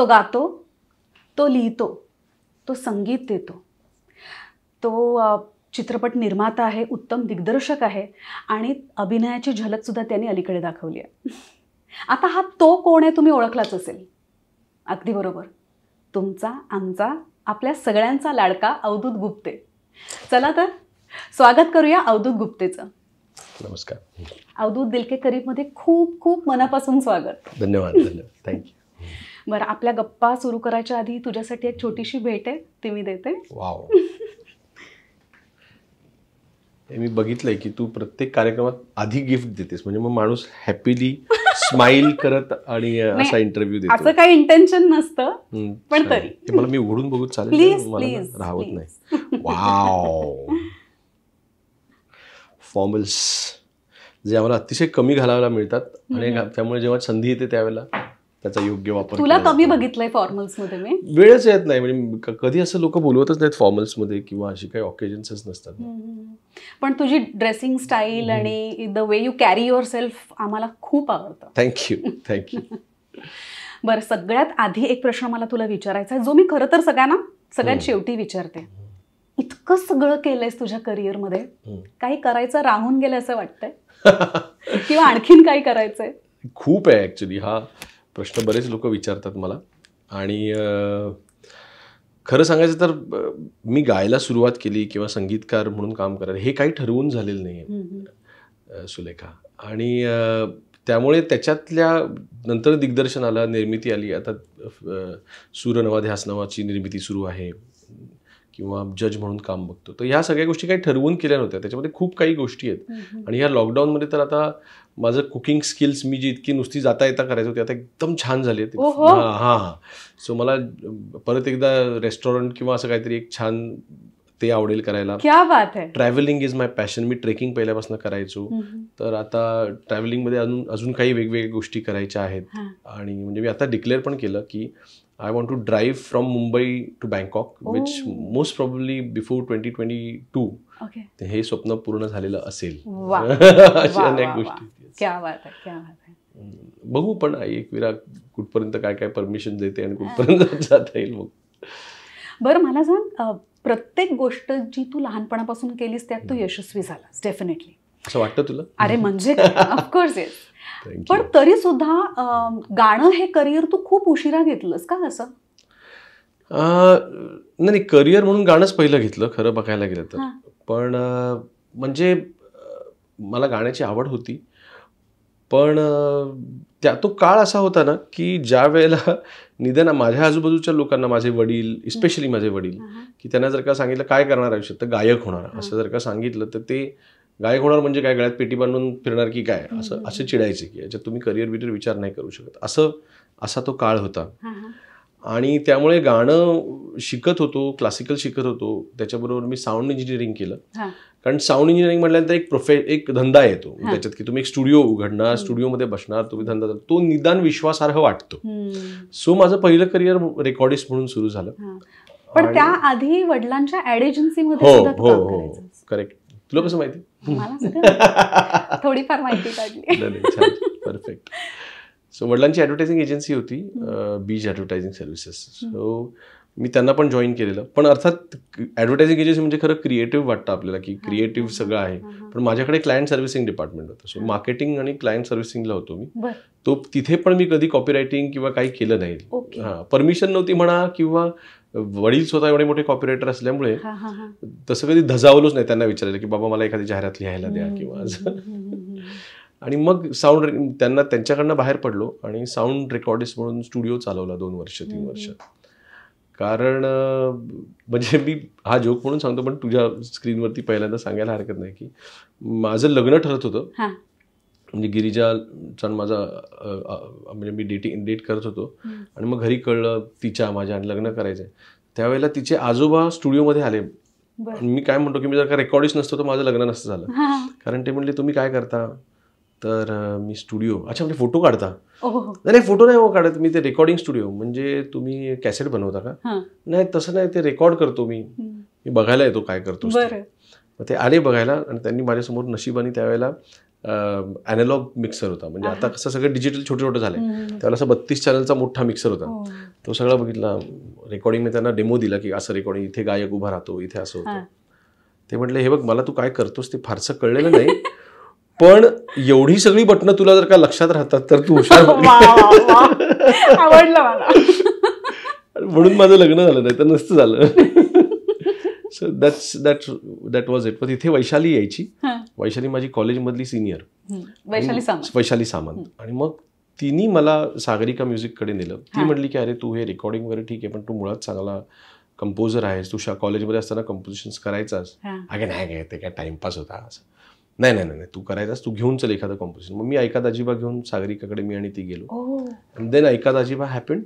तो गातो तो लिहितो तो संगीत देतो तो चित्रपट निर्माता आहे उत्तम दिग्दर्शक आहे आणि अभिनयाची झलकसुद्धा त्यांनी अलीकडे दाखवली आहे आता हा तो कोण आहे तुम्ही ओळखलाच असेल अगदी बरोबर तुमचा आमचा आपल्या सगळ्यांचा लाडका अवधूत गुप्ते चला तर स्वागत करूया अवधूत गुप्तेचं नमस्कार अवधूत दिलके करीबमध्ये खूप खूप मनापासून स्वागत धन्यवाद धन्यवाद थँक्यू बरं आपल्या गप्पा सुरू करायच्या आधी तुझ्यासाठी एक छोटीशी भेट आहे ती मी देते मी बघितलंय की तू प्रत्येक कार्यक्रमात आधी गिफ्ट देतेस म्हणजे मग माणूस हॅपीली स्माइल करत आणि असा इंटरव्ह्यू देतो असं काही इंटेन्शन नसतं पण तरी मला मी उघडून बघून चालेल राहत नाही वाव फॉर्मल्स जे आम्हाला अतिशय कमी घालायला मिळतात आणि त्यामुळे जेव्हा संधी येते त्यावेळेला त्याचा योग्य वापर तुला कमी बघितलंय मध्ये मी वेळच येत नाही म्हणजे कधी असं लोक बोलवतच नाहीत मध्ये किंवा अशी काही ऑकेजन्सच नसतात पण तुझी ड्रेसिंग स्टाईल आणि the way you carry yourself आम्हाला खूप आवडतं थँक्यू थँक्यू बरं सगळ्यात आधी एक प्रश्न मला तुला विचारायचा आहे जो मी खरं तर सगळ्यांना सगळ्यात शेवटी विचारते इतकं सगळं केलंयस तुझ्या करिअरमध्ये काही करायचं राहून गेलं असं वाटतंय किंवा आणखीन काही करायचंय खूप आहे ऍक्च्युली हा प्रश्न बरेच लोक विचारतात मला आणि खरं सांगायचं तर मी गायला सुरुवात केली किंवा संगीतकार म्हणून काम करायला हे काही ठरवून झालेलं नाही आहे सुलेखा आणि त्यामुळे त्याच्यातल्या नंतर दिग्दर्शन आलं निर्मिती आली आता सूर्यनवा नावाची निर्मिती सुरू आहे किंवा जज म्हणून काम बघतो तर ह्या सगळ्या गोष्टी काही ठरवून केल्या नव्हत्या त्याच्यामध्ये खूप काही गोष्टी आहेत आणि ह्या लॉकडाऊनमध्ये तर आता माझं कुकिंग स्किल्स मी जी इतकी नुसती जाता येता करायचं होती आता एकदम छान झाली हा हा हां सो मला परत एकदा रेस्टॉरंट किंवा असं काहीतरी एक छान ते आवडेल करायला ट्रॅव्हलिंग इज माय पॅशन मी ट्रेकिंग पहिल्यापासून करायचो तर आता ट्रॅव्हलिंगमध्ये अजून अजून काही वेगवेगळ्या गोष्टी करायच्या आहेत आणि म्हणजे मी आता डिक्लेअर पण केलं की I want to drive from Mumbai to Bangkok which most most before twenty twenty two हे स्वप्न पूर्ण झालेलं असेल अशा अनेक गोष्टी बघू पण एक विरा कुठपर्यंत काय काय परमिशन देते आणि कुठपर्यंत जाता येईल मग बरं मला सांग प्रत्येक गोष्ट जी तू लहानपणापासून केलीस त्यात तू यशस्वी झाला डेफिनेटली असं वाटतं तुला अरे म्हणजे ऑफकोर्स येस पण तरी सुद्धा गाणं हे करिअर तू खूप उशिरा घेतलंस का असं नाही करिअर म्हणून गाणंच पहिलं घेतलं खरं बघायला गेलं तर पण म्हणजे मला गाण्याची आवड होती पण त्या तो काळ असा होता ना की ज्या वेळेला निदान माझ्या आजूबाजूच्या लोकांना माझे वडील इस्पेशली माझे वडील की त्यांना जर का सांगितलं काय करणार आयुष्यात तर गायक होणार असं जर का सांगितलं तर ते गाय होणार म्हणजे काय गळ्यात पेटी बांधून फिरणार की काय असं असं चिडायचं की याच्यात तुम्ही करिअर बिरियर विचार नाही करू शकत असं असा तो काळ होता आणि त्यामुळे गाणं शिकत होतो क्लासिकल शिकत होतो त्याच्याबरोबर मी साऊंड इंजिनिअरिंग केलं कारण साऊंड इंजिनिअरिंग म्हटल्यानंतर एक प्रोफे एक धंदा येतो त्याच्यात की तुम्ही एक स्टुडिओ उघडणार स्टुडिओमध्ये बसणार तुम्ही धंदा तो निदान विश्वासार्ह वाटतो सो माझं पहिलं करिअर रेकॉर्डिस्ट म्हणून सुरू झालं पण त्याआधी वडिलांच्या ऍड एजन्सी मध्ये हो हो, हो हो करेक्ट तुला कसं माहिती थोडीफार माहिती काढली परफेक्ट सो वडिलांची ॲडव्हर्टायझिंग एजन्सी होती बीज ऍडव्हर्टायझिंग सर्व्हिसेस सो मी त्यांना पण जॉईन केलेलं पण अर्थात ॲडव्हर्टायझिंग एजन्सी म्हणजे खरं क्रिएटिव्ह वाटतं आपल्याला की क्रिएटिव्ह सगळं आहे पण माझ्याकडे क्लायंट सर्व्हिसिंग डिपार्टमेंट होतं सो मार्केटिंग आणि क्लायंट सर्व्हिसिंगला होतो मी तो तिथे पण मी कधी कॉपीरायटिंग किंवा काही केलं नाही हां परमिशन नव्हती म्हणा किंवा वडील स्वतः एवढे मोठे कॉपीरायटर असल्यामुळे तसं कधी धजावलोच नाही त्यांना विचारलं की बाबा मला एखादी जाहिरात लिहायला द्या किंवा आणि मग साऊंड त्यांना त्यांच्याकडनं बाहेर पडलो आणि साऊंड रेकॉर्डिस्ट म्हणून स्टुडिओ चालवला दोन वर्ष तीन वर्ष कारण म्हणजे मी हा जोक म्हणून सांगतो पण तुझ्या स्क्रीनवरती पहिल्यांदा सांगायला हरकत नाही की माझं लग्न ठरत होतं म्हणजे गिरिजाचा माझा म्हणजे मी डेटिंग डेट करत होतो आणि मग घरी कळलं तिच्या माझ्या आणि लग्न करायचंय त्यावेळेला तिचे आजोबा स्टुडिओमध्ये आले मी काय म्हणतो की मी जर का रेकॉर्डिंग नसतो तर माझं लग्न नसतं झालं कारण ते म्हणले तुम्ही काय करता तर मी स्टुडिओ अच्छा म्हणजे फोटो काढता हो, हो, हो. नाही फोटो नाही हो काढत मी ते रेकॉर्डिंग स्टुडिओ म्हणजे तुम्ही कॅसेट बनवता का नाही तसं नाही ते रेकॉर्ड करतो मी मी बघायला येतो काय करतो ते आले बघायला आणि त्यांनी माझ्यासमोर नशिबाने त्यावेळेला अॅनालॉग मिक्सर होता म्हणजे आता कसं सगळं डिजिटल छोटे छोटे झाले त्यावेळेला असं बत्तीस चॅनलचा मोठा मिक्सर होता हो. तो सगळा बघितला रेकॉर्डिंग मी त्यांना डेमो दिला की असं रेकॉर्डिंग इथे गायक उभा राहतो इथे असं होतं ते म्हटलं हे बघ मला तू काय करतोस ते फारसं कळलेलं नाही पण एवढी सगळी बटणं तुला जर का लक्षात राहतात तर तू हुशार म्हणून माझं लग्न झालं नाही तर नसतं झालं so that's that that was it पण इथे वैशाली यायची वैशाली माझी कॉलेजमधली सिनियर वैशाली सामंत वैशाली सामंत आणि मग तिने मला सागरिका म्युझिककडे नेलं ती म्हटली की अरे तू हे रेकॉर्डिंग वगैरे ठीक आहे पण तू मुळात चांगला कंपोजर आहेस तू शा कॉलेजमध्ये असताना कंपोजिशन्स करायचास अगे नाही काय ते काय टाइमपास होता असं नाही नाही नाही तू करायचास तू घेऊन चल एखादं कॉम्पोजिशन मग मी ऐकात अजिबा घेऊन सागरिकाकडे मी आणि ती गेलो देन ऐकात अजिबा हॅपन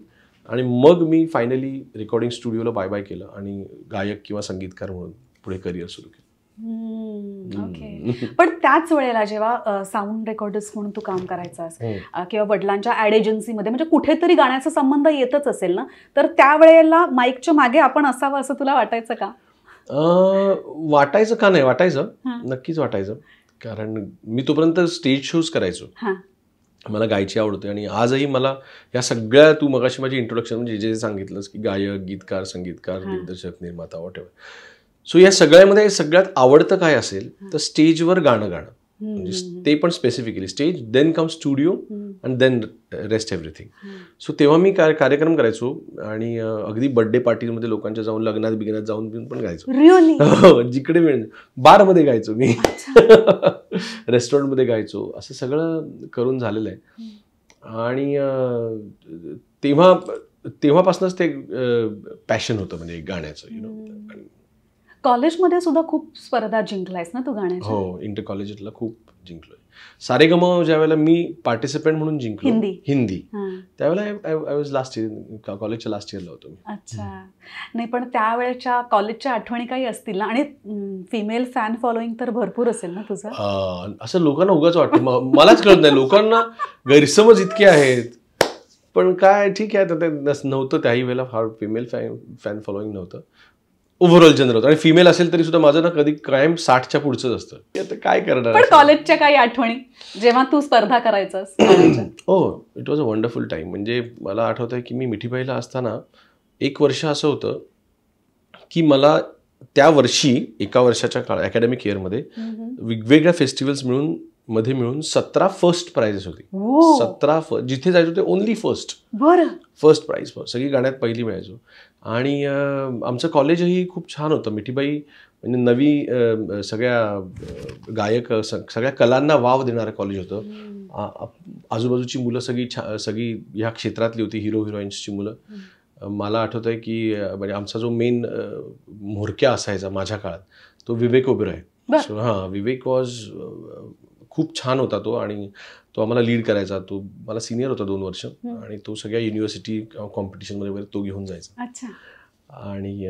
आणि मग मी फायनली रेकॉर्डिंग स्टुडिओला बाय बाय केलं आणि गायक किंवा संगीतकार म्हणून पुढे करिअर सुरू केलं ओके पण त्याच वेळेला जेव्हा साऊंड रेकॉर्डर्स म्हणून तू काम करायचं हो. किंवा वडिलांच्या ऍड एजन्सीमध्ये म्हणजे कुठेतरी गाण्याचा संबंध येतच असेल ना तर त्यावेळेला माईकच्या मागे आपण असावं असं तुला वाटायचं का वाटायचं का नाही वाटायचं नक्कीच वाटायचं कारण मी तोपर्यंत स्टेज शोज करायचो मला गायची आवडते आणि आजही मला या सगळ्या तू मगाशी माझी इंट्रोडक्शन म्हणजे जे सांगितलंस की गायक गीतकार संगीतकार दिग्दर्शक निर्माता वॉट सो या सगळ्यामध्ये सगळ्यात आवडतं काय असेल तर स्टेजवर गाणं गाणं म्हणजे ते पण specifically stage then cum studio and then rest everything so तेव्हा मी कार्यक्रम करायचो आणि अगदी बर्थडे पार्टीमध्ये लोकांच्या जाऊन लग्नात बिग्नात जाऊन पण गायचो हो, जिकडे मिळ बारमध्ये गायचो मी रेस्टॉरंटमध्ये गायचो असं सगळं करून झालेलं आहे आणि तेव्हा तेव्हापासूनच ते पॅशन होतं म्हणजे गाण्याचं यु नो कॉलेजमध्ये सुद्धा खूप स्पर्धा जिंकलायस ना तू गाण्याची हो इंटर कॉलेजला खूप जिंकलोय ज्या ज्यावेळेला मी पार्टिसिपेंट म्हणून जिंकलो हिंदी हिंदी त्यावेळेला आय वॉज लास्ट इयर कॉलेजच्या लास्ट इयरला होतो मी अच्छा नाही पण त्यावेळेच्या कॉलेजच्या आठवणी काही असतील ना आणि फिमेल फॅन फॉलोईंग तर भरपूर असेल ना तुझं असं लोकांना उगाच वाटतं मलाच कळत नाही लोकांना गैरसमज इतके आहेत पण काय ठीक आहे नव्हतं त्याही वेळेला फार फिमेल फॅन फॅन फॉलोईंग नव्हतं ओव्हरऑल जनरल आणि फिमेल असेल तरी सुद्धा माझं ना कधी कायम साठच्या पुढचं असतं काय करणार पण कॉलेजच्या काही आठवणी जेव्हा तू स्पर्धा करायचं हो it was a wonderful time म्हणजे मला आठवत आहे की मी मिठीबाईला असताना एक वर्ष असं होतं की मला त्या वर्षी एका वर्षाच्या काळ अकॅडमिक इयरमध्ये वेगवेगळ्या फेस्टिवल्स मिळून मध्ये मिळून सतरा फर्स्ट प्राइजेस होती हो. सतरा जिथे जायचो ते ओनली फर्स्ट बरं फर्स्ट प्राइज सगळी गाण्यात पहिली मिळायचो आणि आमचं कॉलेजही खूप छान होतं मिठीबाई म्हणजे नवी सगळ्या गायक सगळ्या कलांना वाव देणारं कॉलेज होतं आजूबाजूची मुलं सगळी छा सगळी ह्या क्षेत्रातली होती हिरो हिरोईन्सची मुलं मला आठवत आहे की म्हणजे आमचा जो मेन म्होरक्या असायचा माझ्या काळात तो विवेक ओबेरॉय सो हां विवेक वॉज खूप छान होता तो आणि तो आम्हाला लीड करायचा तो मला सिनियर होता दोन वर्ष आणि तो सगळ्या युनिव्हर्सिटी कॉम्पिटिशनमध्ये वगैरे तो घेऊन जायचा आणि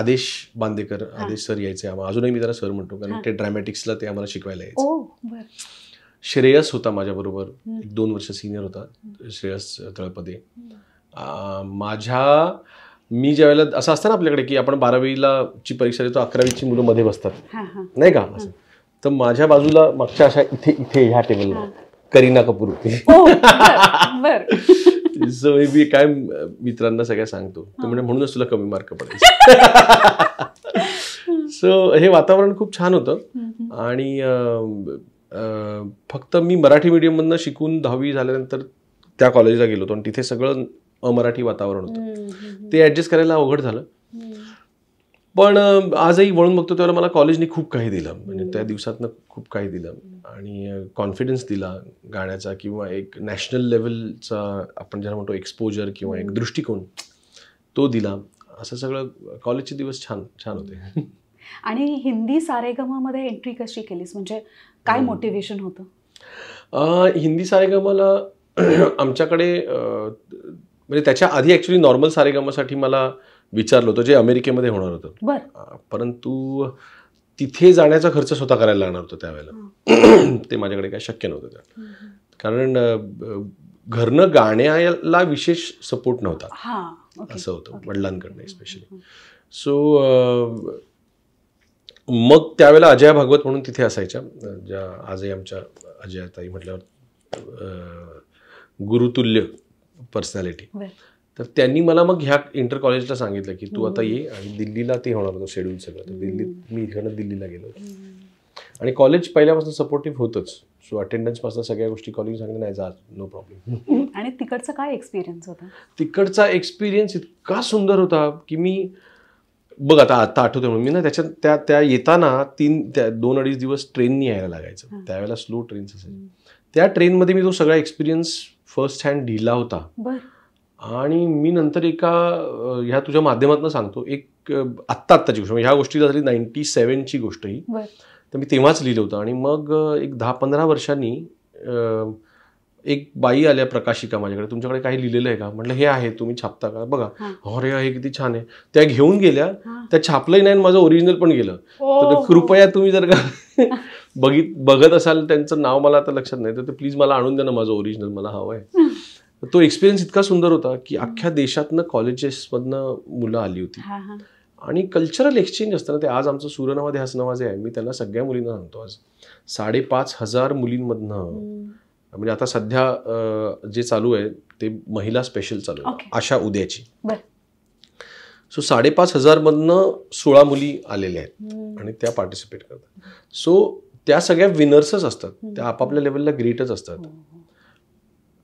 आदेश बांदेकर आदेश सर यायचे अजूनही मी त्याला सर म्हणतो कारण ते ड्रॅमॅटिक्सला ते आम्हाला शिकवायला यायचं श्रेयस होता माझ्याबरोबर एक दोन वर्ष सिनियर होता श्रेयस तळपदे माझ्या मी ज्या वेळेला असं असतं ना आपल्याकडे की आपण बारावीला ची परीक्षा देतो अकरावीची मुलं मध्ये बसतात नाही का असं तर माझ्या बाजूला मागच्या अशा इथे इथे ह्या टेबलला करीना कपूर होती सो हो, मी काय मित्रांना सगळ्या सांगतो तर म्हणजे म्हणूनच तुला कमी मार्क पडायचे सो हे वातावरण खूप छान होतं आणि फक्त मी मराठी मीडियममधनं शिकून दहावी झाल्यानंतर त्या कॉलेजला गेलो होतो आणि तिथे सगळं अमराठी वातावरण होतं ते ॲडजस्ट करायला अवघड झालं पण आजही वळून बघतो त्यावेळेला मला कॉलेजने खूप काही दिलं म्हणजे त्या दिवसातनं खूप काही दिलं आणि कॉन्फिडन्स दिला गाण्याचा किंवा एक नॅशनल लेवलचा आपण ज्याला म्हणतो एक्सपोजर किंवा एक दृष्टिकोन तो दिला असं सगळं कॉलेजचे दिवस छान छान होते आणि हिंदी सारेगमामध्ये एंट्री कशी केलीस म्हणजे काय मोटिवेशन होतं हिंदी सारेगमाला आमच्याकडे म्हणजे त्याच्या आधी ॲक्च्युली नॉर्मल सारेगमासाठी मला विचारलं होतं जे अमेरिकेमध्ये होणार होतं परंतु तिथे जाण्याचा खर्च स्वतः करायला लागणार होता त्यावेळेला ते माझ्याकडे काय शक्य नव्हतं कारण घरनं गाण्याला विशेष सपोर्ट नव्हता असं होतं वडिलांकडनं स्पेशली सो मग त्यावेळेला अजया भागवत म्हणून तिथे असायच्या ज्या आजही आमच्या अजया ताई म्हटल्यावर गुरुतुल्य पर्सनॅलिटी तर त्यांनी मला मग ह्या इंटर कॉलेजला सांगितलं की तू आता ये आणि दिल्लीला ते होणार होतं शेड्यूल सगळं तर दिल्लीत मी इकडनं दिल्लीला गेलो आणि कॉलेज पहिल्यापासून सपोर्टिव्ह होतच सो पासून सगळ्या गोष्टी कॉलेज सांगितलं नाही जा नो प्रॉब्लेम आणि तिकडचा काय एक्सपिरियन्स होता तिकडचा एक्सपिरियन्स इतका सुंदर होता की मी बघ आता आता आठवतो म्हणून मी ना त्याच्यात त्या त्या येताना तीन त्या दोन अडीच दिवस ट्रेननी यायला लागायचं त्यावेळेला स्लो ट्रेन्स असायचे त्या ट्रेनमध्ये मी तो सगळा एक्सपिरियन्स फर्स्ट हँड ढिला होता आणि मी नंतर एका ह्या तुझ्या माध्यमातून सांगतो एक आत्ता आत्ताची गोष्ट म्हणजे ह्या गोष्टी झाली नाईन्टी सेवनची गोष्ट ही तर मी तेव्हाच लिहिलं होतं आणि मग एक दहा पंधरा वर्षांनी एक बाई आल्या प्रकाशिका माझ्याकडे तुमच्याकडे काही लिहिलेलं आहे का म्हटलं हे आहे तुम्ही छापता का बघा अरे हे किती छान आहे त्या घेऊन गेल्या त्या छापलंही नाही आणि माझं ओरिजिनल पण गेलं तर कृपया तुम्ही जर का बघित बघत असाल त्यांचं नाव मला आता लक्षात नाही तर प्लीज मला आणून द्या ना माझं ओरिजिनल मला हवं आहे तो एक्सपिरियन्स इतका सुंदर होता की अख्ख्या देशातनं कॉलेजेसमधनं मुलं आली होती आणि कल्चरल एक्सचेंज असताना ते आज आमचं सूर्यनावा हसनवाजे जे आहे मी त्यांना सगळ्या मुलींना सांगतो आज साडेपाच हजार मुलींमधनं म्हणजे आता सध्या जे चालू आहे ते महिला स्पेशल चालू आहे आशा उद्याची सो साडेपाच हजारमधनं सोळा मुली आलेल्या आहेत आणि त्या पार्टिसिपेट करतात सो त्या सगळ्या विनर्सच असतात त्या आपापल्या लेवलला ग्रेटच असतात हो.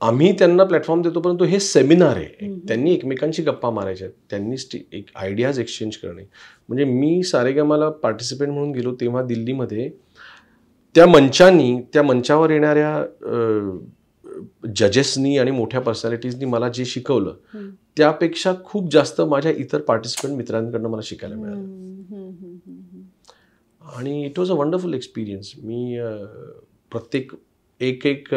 आम्ही त्यांना प्लॅटफॉर्म देतो परंतु हे सेमिनार आहे त्यांनी एकमेकांशी गप्पा मारायच्या त्यांनी एक आयडियाज एक्सचेंज करणे म्हणजे मी सारेगामाला पार्टिसिपेंट म्हणून गेलो तेव्हा दिल्लीमध्ये त्या मंचांनी त्या मंचावर येणाऱ्या जजेसनी आणि मोठ्या पर्सनॅलिटीजनी मला जे शिकवलं त्यापेक्षा खूप जास्त माझ्या इतर पार्टिसिपंट मित्रांकडनं मला शिकायला मिळालं आणि it was a wonderful experience मी प्रत्येक एक एक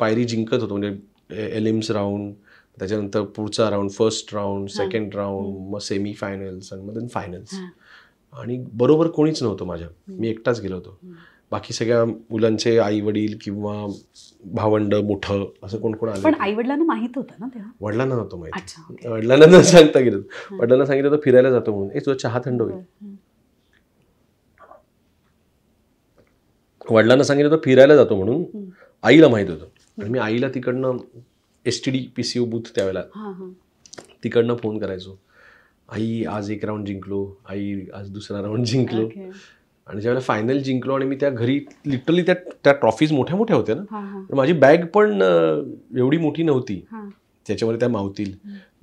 पायरी जिंकत होतो म्हणजे एलिम्स राऊंड त्याच्यानंतर पुढचा round first round second round मग सेमी फायनल्स आणि मग फायनल्स आणि बरोबर कोणीच नव्हतं माझ्या मी एकटाच गेलो होतो बाकी सगळ्या मुलांचे आई वडील किंवा भावंड मोठं असं कोण कोण आलं पण आई वडिलांना माहित होतं ना तेव्हा वडिलांना नव्हतं माहिती वडिलांना सांगता गेलं वडिलांना सांगितलं तर फिरायला जातो म्हणून ए तुझा चहा थंड होईल वडिलांना सांगितलं होतं फिरायला जातो म्हणून आईला माहीत होतं आणि मी आईला तिकडनं S T D P C U त्यावेळेला तिकडनं फोन करायचो आई आज एक राऊंड जिंकलो आई आज दुसरा राऊंड जिंकलो आणि ज्यावेळेला फायनल जिंकलो आणि मी त्या घरी लिटरली त्या त्या ट्रॉफीज मोठ्या मोठ्या होत्या ना माझी बॅग पण एवढी मोठी नव्हती त्याच्यामध्ये त्या मावतील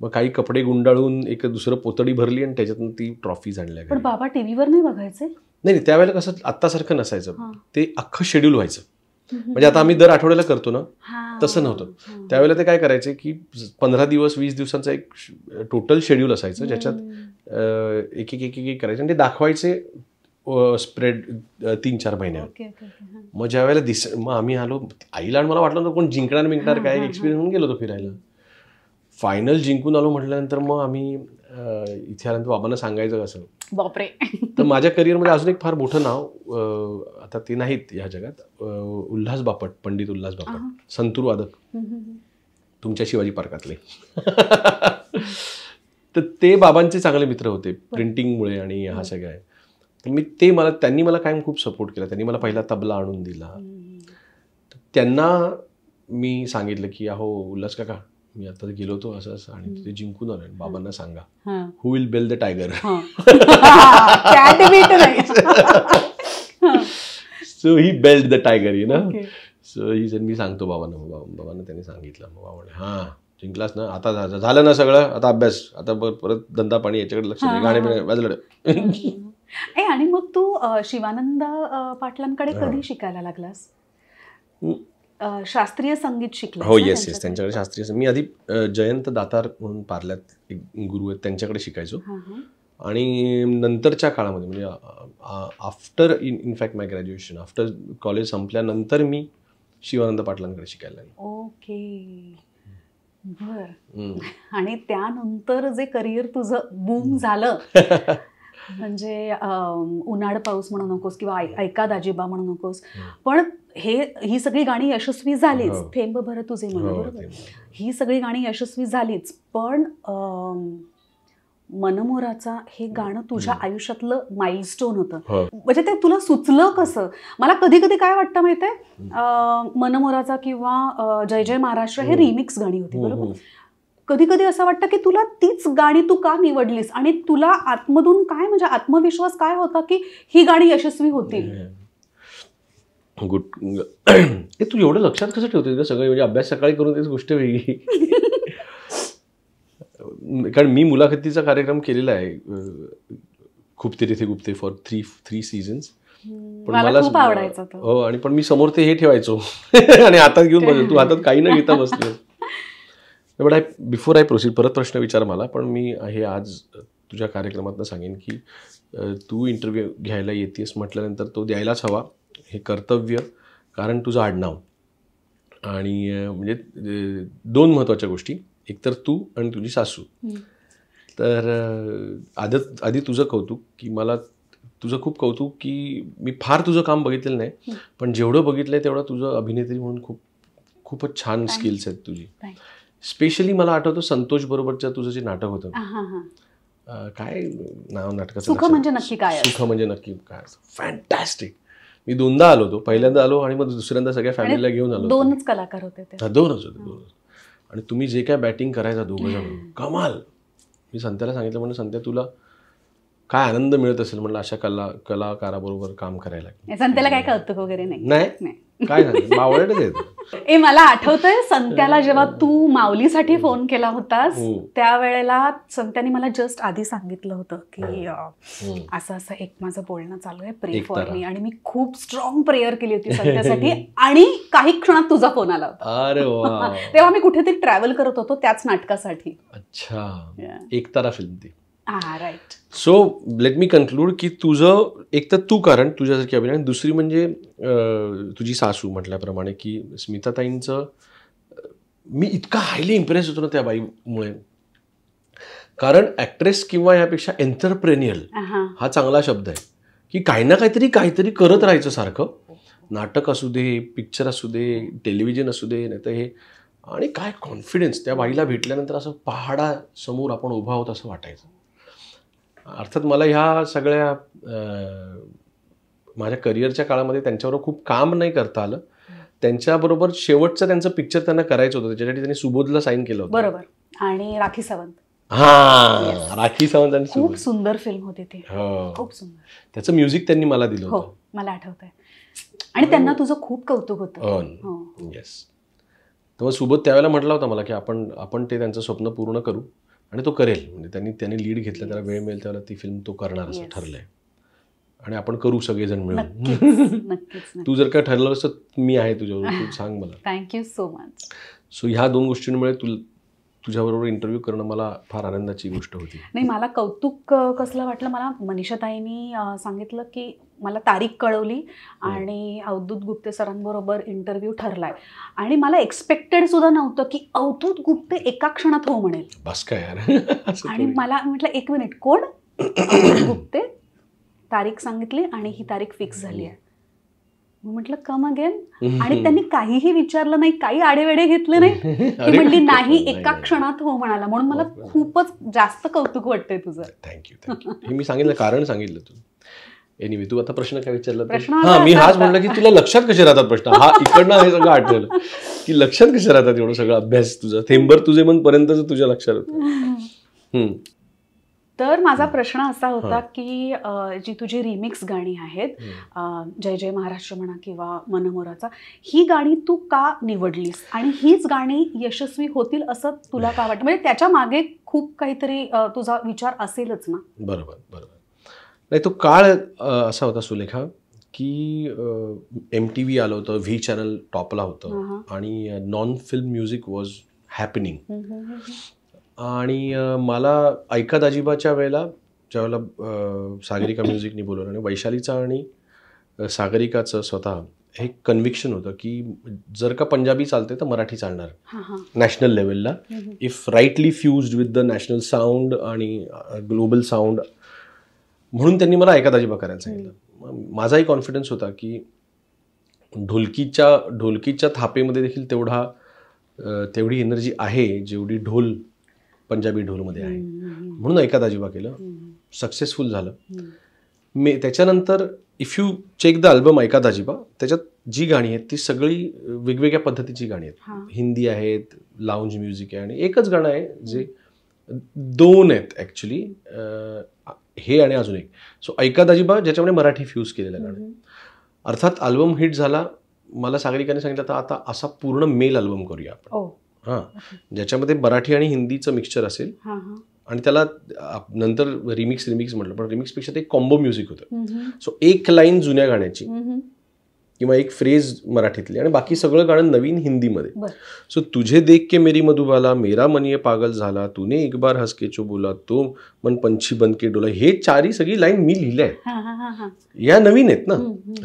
मग काही कपडे गुंडाळून एक दुसरं पोतडी भरली आणि त्याच्यातून ती ट्रॉफीज आणल्या बाबा टीव्हीवर नाही बघायचं नाही त्यावेळेला कसं आत्तासारखं नसायचं ते अख्खं शेड्यूल व्हायचं म्हणजे आता आम्ही दर आठवड्याला करतो ना तसं नव्हतं त्यावेळेला ते काय करायचे की पंधरा दिवस वीस दिवसांचा एक टोटल शेड्यूल असायचं ज्याच्यात एक एक एक एक करायचं आणि ते दाखवायचे स्प्रेड तीन चार महिन्यावर मग ज्या वेळेला दिस मग आम्ही आलो आईला मला वाटलं नव्हतं कोण जिंकणार मिंकणार काय एक्सपिरियन्स म्हणून गेलो होतो फिरायला फायनल जिंकून आलो म्हटल्यानंतर मग आम्ही इथे बाबांना सांगायचं कसं बापरे तर माझ्या करिअरमध्ये अजून एक फार मोठं नाव आता ते नाहीत ह्या जगात उल्हास बापट पंडित उल्हास बापट वादक तुमच्या शिवाजी पार्कातले तर ते बाबांचे चांगले मित्र होते प्रिंटिंगमुळे आणि हा सगळ्या तर मी ते मला त्यांनी मला कायम खूप सपोर्ट केला त्यांनी मला पहिला तबला आणून दिला त्यांना मी सांगितलं की अहो उल्हास काका मी आता गेलो होतो असं असं आणि तिथे जिंकून आलो बाबांना सांगा who will bell the tiger so he belled the tiger you ना सो ही जर मी सांगतो बाबांना बाबांना त्यांनी सांगितलं मग बाबाने हा जिंकलास ना आता झालं ना सगळं आता अभ्यास आता परत धंदा पाणी याच्याकडे लक्ष गाणे वाजलं आणि मग तू शिवानंद पाटलांकडे कधी शिकायला लागलास शास्त्रीय संगीत शिकले हो येस येस त्यांच्याकडे शास्त्रीय मी आधी जयंत दातार म्हणून पार्ल्यात एक गुरु आहेत त्यांच्याकडे शिकायचो आणि नंतरच्या काळामध्ये म्हणजे after in in fact my graduation after college संपल्यानंतर मी शिवानंद पाटलांकडे शिकायला ओके बर आणि त्यानंतर जे करिअर तुझं बूम झालं म्हणजे उन्हाळ पाऊस म्हणू नकोस किंवा ऐका दाजीबा म्हणू नकोस पण हे ही सगळी गाणी यशस्वी झालीच थेंब हो. भर तुझे मन हो, बरोबर ही सगळी गाणी यशस्वी झालीच पण मनमोराचा हे गाणं तुझ्या आयुष्यातलं माइलस्टोन होतं हो. म्हणजे ते तुला सुचलं कसं मला कधी कधी काय वाटतं माहितीये मनमोराचा किंवा जय जय महाराष्ट्र हे रिमिक्स गाणी होती बरोबर कधी कधी असं वाटतं की तुला तीच गाणी तू का निवडलीस आणि तुला आत्मधून काय म्हणजे आत्मविश्वास काय होता की ही गाणी यशस्वी होतील गुड ए तू एवढं लक्षात कसं ठेवते का सगळं म्हणजे अभ्यास सकाळी करून तेच गोष्ट वेगळी कारण मी मुलाखतीचा कार्यक्रम केलेला आहे खूप ते तिथे Gupte for three three seasons पण मला हो आणि पण मी समोर ते हे ठेवायचो आणि हातात घेऊन बसेल तू हातात काही न घेता बसले but I before I proceed परत प्रश्न विचार मला पण मी हे आज तुझ्या कार्यक्रमात सांगेन की तू इंटरव्ह्यू घ्यायला येतेस म्हटल्यानंतर तो द्यायलाच हवा हे कर्तव्य कारण तुझं आडनाव आणि म्हणजे दोन महत्त्वाच्या गोष्टी एकतर तू आणि तुझी सासू तर आदत आधी तुझं कौतुक की मला तुझं खूप कौतुक की मी फार तुझं काम बघितलेलं नाही पण जेवढं बघितलं आहे तेवढं तुझं अभिनेत्री म्हणून खूप खूपच छान स्किल्स आहेत तुझी स्पेशली मला आठवतं संतोष बरोबरचं तुझं जे नाटक होतं काय नाव नाटकाचं सुख म्हणजे नक्की काय सुख म्हणजे नक्की काय फॅन्टॅस्टिक मी दोनदा आलो होतो पहिल्यांदा आलो आणि मग दुसऱ्यांदा सगळ्या फॅमिलीला घेऊन आलो दोनच कलाकार होते दोनच होते दोनच आणि तुम्ही जे काय बॅटिंग करायचा दोघं जण कमाल मी संत्याला सांगितलं म्हणजे संत्या तुला काय आनंद मिळत असेल म्हणलं अशा कला कलाकाराबरोबर काम करायला संत्याला काय कौतुक वगैरे नाही काय ए मला आठवतंय संत्याला जेव्हा तू माऊलीसाठी फोन केला होतास हो. त्यावेळेला संत्याने मला जस्ट आधी सांगितलं होतं की हो. हो. असं असं एक माझं बोलणं चालू आहे प्रे फॉर मी आणि मी खूप स्ट्रॉंग प्रेयर केली होती संत्यासाठी आणि काही क्षणात तुझा फोन आला होता अरे तेव्हा मी कुठेतरी ट्रॅव्हल करत होतो त्याच नाटकासाठी अच्छा एकतारा फिल्म ती right so let me conclude की तुझं एक तर तू कारण तुझ्यासारखी अभिनय दुसरी म्हणजे तुझी सासू म्हटल्याप्रमाणे की स्मिताताईंचं मी इतका हायली इम्प्रेस होतो ना त्या बाईमुळे कारण ऍक्ट्रेस किंवा यापेक्षा एंटरप्रेन्युअल uh-huh. हा चांगला शब्द आहे की काही ना काहीतरी काहीतरी करत राहायचं सारखं नाटक असू दे पिक्चर असू दे टेलिव्हिजन असू दे नाही तर हे आणि काय कॉन्फिडन्स त्या बाईला भेटल्यानंतर असं पहाडासमोर आपण उभा आहोत असं वाटायचं अर्थात मला ह्या सगळ्या माझ्या करिअरच्या काळामध्ये त्यांच्याबरोबर खूप काम नाही करता आलं त्यांच्याबरोबर शेवटचं त्यांचं पिक्चर त्यांना करायचं होतं त्याच्यासाठी त्यांनी सुबोधला साईन केलं होतं बरोबर आणि राखी सावंत हा राखी सावंत आणि खूप सुंदर फिल्म होती ती खूप सुंदर त्याचं म्युझिक त्यांनी मला दिलं हो, होतं मला आठवत आणि त्यांना तुझं खूप कौतुक होतं येस हो. हो. तेव्हा सुबोध त्यावेळेला म्हटला होता मला की आपण आपण ते त्यांचं स्वप्न पूर्ण करू आणि तो करेल म्हणजे त्यांनी त्याने लीड घेतला त्याला वेळ मिळेल त्याला ती फिल्म तो करणार असं ठरलंय आणि आपण करू सगळेजण मिळून तू जर का ठरलं असं मी आहे तुझ्याबरोबर तू सांग मला थँक्यू सो मच सो ह्या दोन गोष्टींमुळे तुला तुझ्याबरोबर इंटरव्ह्यू करणं मला फार आनंदाची गोष्ट होती नाही मला कौतुक कसलं वाटलं मला मनीषा सांगितलं की मला तारीख कळवली आणि अवधूत गुप्ते सरांबरोबर इंटरव्ह्यू ठरलाय आणि मला एक्सपेक्टेड सुद्धा नव्हतं की अवधूत गुप्ते एका क्षणात हो म्हणेल आणि मला म्हटलं एक मिनिट कोण गुप्ते तारीख सांगितली आणि ही तारीख फिक्स झाली आहे म्हटलं कम अगेन आणि त्यांनी काहीही विचारलं नाही काही आडेवेडे घेतले नाही ती म्हटली नाही एका क्षणात हो म्हणाला म्हणून मला खूपच जास्त कौतुक वाटतंय तुझं थँक्यू मी सांगितलं कारण सांगितलं तू एनिवे तू आता प्रश्न काय विचारला हा मी हाच म्हणलं की तुला लक्षात कसे राहतात प्रश्न हा इकडनं हे सगळं आठवलं की लक्षात कसे राहतात एवढं सगळं अभ्यास तुझा थेंबर तुझे मन पर्यंतच तुझ्या लक्षात होत तर माझा प्रश्न असा होता की जी तुझी रिमिक्स गाणी आहेत जय जय महाराष्ट्र म्हणा किंवा मनमोराचा ही गाणी तू का निवडलीस आणि हीच गाणी यशस्वी होतील असं तुला का वाटतं म्हणजे त्याच्या मागे खूप काहीतरी तुझा विचार असेलच ना बरोबर बरोबर नाही तो काळ असा होता सुलेखा की एम टी व्ही आलं होतं व्ही चॅनल टॉपला होतं आणि non film music was happening आणि मला ऐकत अजिबाच्या वेळेला वेळेला सागरिका म्युझिकनी बोलवलं आणि वैशालीचा आणि सागरिकाचं स्वतः हे कन्व्हिक्शन होतं की जर का पंजाबी चालते तर मराठी चालणार नॅशनल लेवलला if rightly fused with the national sound आणि ग्लोबल साऊंड म्हणून त्यांनी मला अजिबा करायला सांगितलं माझाही कॉन्फिडन्स होता की ढोलकीच्या ढोलकीच्या थापेमध्ये देखील तेवढा तेवढी एनर्जी आहे जेवढी ढोल पंजाबी ढोलमध्ये आहे म्हणून अजिबा केलं सक्सेसफुल झालं मे त्याच्यानंतर if you check the album ऐका अजिबा त्याच्यात जी गाणी आहेत ती सगळी वेगवेगळ्या पद्धतीची गाणी आहेत हिंदी आहेत लाऊंज म्युझिक आहे आणि एकच गाणं आहे जे दोन आहेत ॲक्च्युली हे आणि अजून एक सो ऐका दाजीबा ज्याच्यामध्ये मराठी फ्यूज केलेलं गाणं अर्थात अल्बम हिट झाला मला सागरिकांनी सांगितलं तर आता असा पूर्ण मेल अल्बम करूया आपण हो. हां ज्याच्यामध्ये मराठी आणि हिंदीचं मिक्सचर असेल आणि त्याला नंतर रिमिक्स रिमिक्स म्हटलं पण रिमिक्सपेक्षा ते कॉम्बो म्युझिक होतं सो एक लाईन जुन्या गाण्याची किंवा एक फ्रेज मराठीतली आणि बाकी सगळं गाणं नवीन हिंदीमध्ये सो तुझे देख के मेरी मधुबाला मेरा मन ये पागल झाला तूने एक बार हसके बोला तो मन पंछी बन के डोला हे चारी सगळी लाईन मी लिहिल्या या नवीन आहेत ना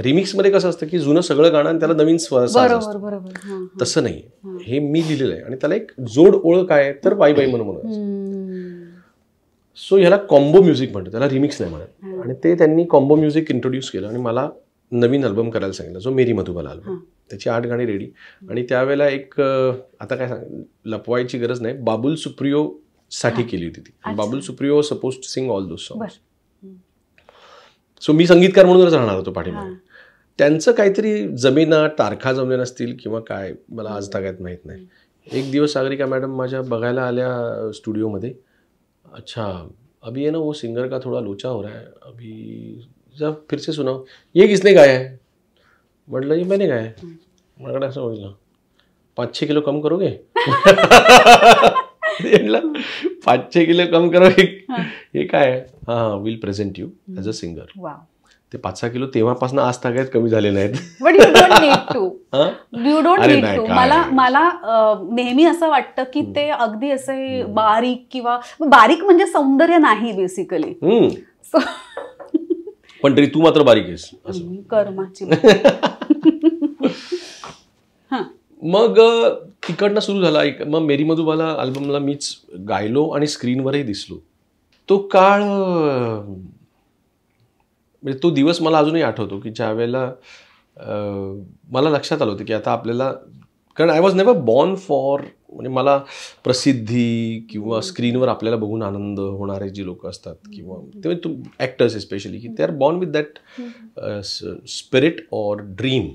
रिमिक्स मध्ये कसं असतं की जुनं सगळं गाणं आणि त्याला नवीन स्वर तसं नाही हे मी लिहिलेलं आहे आणि त्याला एक जोड ओळख काय तर बाई बाई म्हणून म्हणून सो ह्याला कॉम्बो म्युझिक म्हणतो त्याला रिमिक्स नाही म्हणत आणि ते त्यांनी कॉम्बो म्युझिक इंट्रोड्यूस केलं आणि मला नवीन अल्बम करायला सांगितलं जो मेरी मधुबाला अल्बम त्याची आठ गाणी रेडी आणि त्यावेळेला एक आता काय सांग लपवायची गरज नाही बाबुल सुप्रियो साठी केली होती ती Babul Supriyo suppose to sing all those song so मी संगीतकार म्हणूनच राहणार होतो पाठीमागे त्यांचं काहीतरी जमीना तारखा जमल्या नसतील किंवा काय मला आज तागायत माहीत नाही एक दिवस सागरिका मॅडम माझ्या बघायला आल्या स्टुडिओमध्ये अच्छा अभी है ना वो सिंगर का थोड़ा लोचा हो रहा है अभी जा फिर से सुनाओ ये किसने गाया है म्हटलं ये मैंने गाया है असं होईल पाचशे किलो कम करोगे पाचशे किलो कम करोगे हे काय हा will present you as a singer ते पाच सहा किलो तेव्हापासून आज तागायत कमी झाले नाहीत मला मला नेहमी असं वाटतं की ते अगदी असे बारीक किंवा बारीक म्हणजे सौंदर्य नाही बेसिकली पण तरी तू मात्र बारीक आहेस कर्माची मग तिकडनं सुरू झाला एक मग मेरी मधुबाला अल्बमला मीच गायलो आणि स्क्रीनवरही दिसलो तो काळ म्हणजे तो दिवस मला अजूनही आठवतो की ज्या वेळेला मला लक्षात आलं होतं की आता आपल्याला कारण I was never born for म्हणजे मला प्रसिद्धी किंवा स्क्रीनवर आपल्याला बघून आनंद होणारे जी लोक असतात किंवा ते तू ॲक्टर्स की they are born with that spirit or dream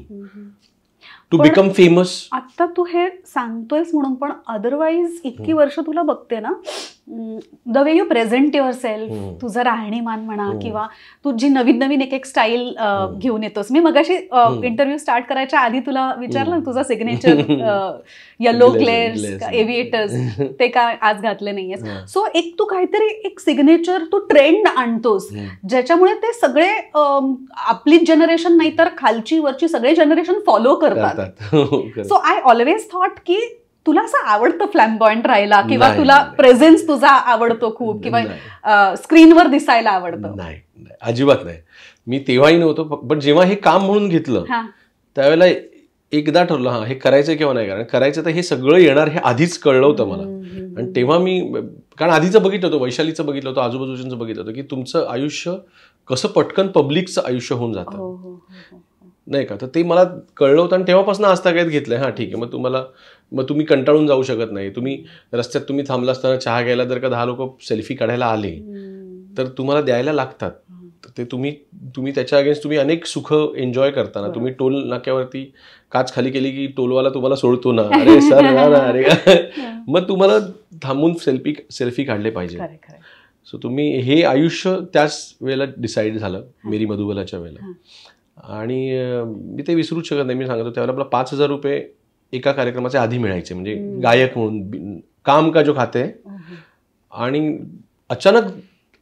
to become famous आता तू हे सांगतोयस म्हणून पण अदरवाईज इतकी वर्ष तुला बघते ना the way you present yourself तुझं राहणीमान म्हणा हो. किंवा तू जी नवीन नवीन एक एक स्टाईल हो. घेऊन येतोस मी मगाशी इंटरव्ह्यू हो. स्टार्ट करायच्या आधी तुला विचारलं तुझा सिग्नेचर येलो ग्लेअर्स एव्हिएटर्स ते काय आज घातले नाहीये सो एक तू काहीतरी एक सिग्नेचर तू ट्रेंड आणतोस ज्याच्यामुळे ते सगळे आपलीच जनरेशन नाही तर खालची वरची सगळे जनरेशन फॉलो करतात सो आय ऑलवेज थॉट की तुला असं आवडतं फ्लॅम्बॉइंट राहायला किंवा तुला प्रेझेन्स तुझा आवडतो खूप किंवा स्क्रीनवर दिसायला आवडतं नाही अजिबात नाही मी तेव्हाही नव्हतो पण जेव्हा हे काम म्हणून घेतलं त्यावेळेला एकदा ठरलं हा हे करायचं किंवा नाही कारण करायचं तर हे सगळं येणार हे आधीच कळलं होतं मला आणि तेव्हा मी कारण आधीचं बघितलं होतं वैशालीचं बघितलं होतं आजूबाजूचं बघितलं होतं की तुमचं आयुष्य कसं पटकन पब्लिकचं आयुष्य होऊन जातं हो, हो, हो, नाही का तर ते मला कळलं होतं आणि तेव्हापासून आज तागायत घेतलं हा ठीक आहे मग तुम्हाला मग तुम्ही कंटाळून जाऊ शकत नाही तुम्ही रस्त्यात तुम्ही थांबला असताना चहा घ्यायला जर का दहा लोक सेल्फी काढायला आले तर तुम्हाला द्यायला लागतात ते तुम्ही तुम्ही त्याच्या अगेन्स्ट तुम्ही अनेक सुख एन्जॉय करताना तुम्ही टोल नाक्यावरती काच खाली केली की टोलवाला तुम्हाला सोडतो ना अरे सर ना अरे मग तुम्हाला थांबून सेल्फी सेल्फी काढले पाहिजे सो तुम्ही हे आयुष्य त्याच वेळेला डिसाईड झालं मेरी मधुबलाच्या वेळेला आणि मी ते विसरूच शकत नाही मी सांगतो त्यावेळेला आपला पाच हजार रुपये एका कार्यक्रमाच्या आधी मिळायचे म्हणजे गायक म्हणून काम का जो खाते आणि अचानक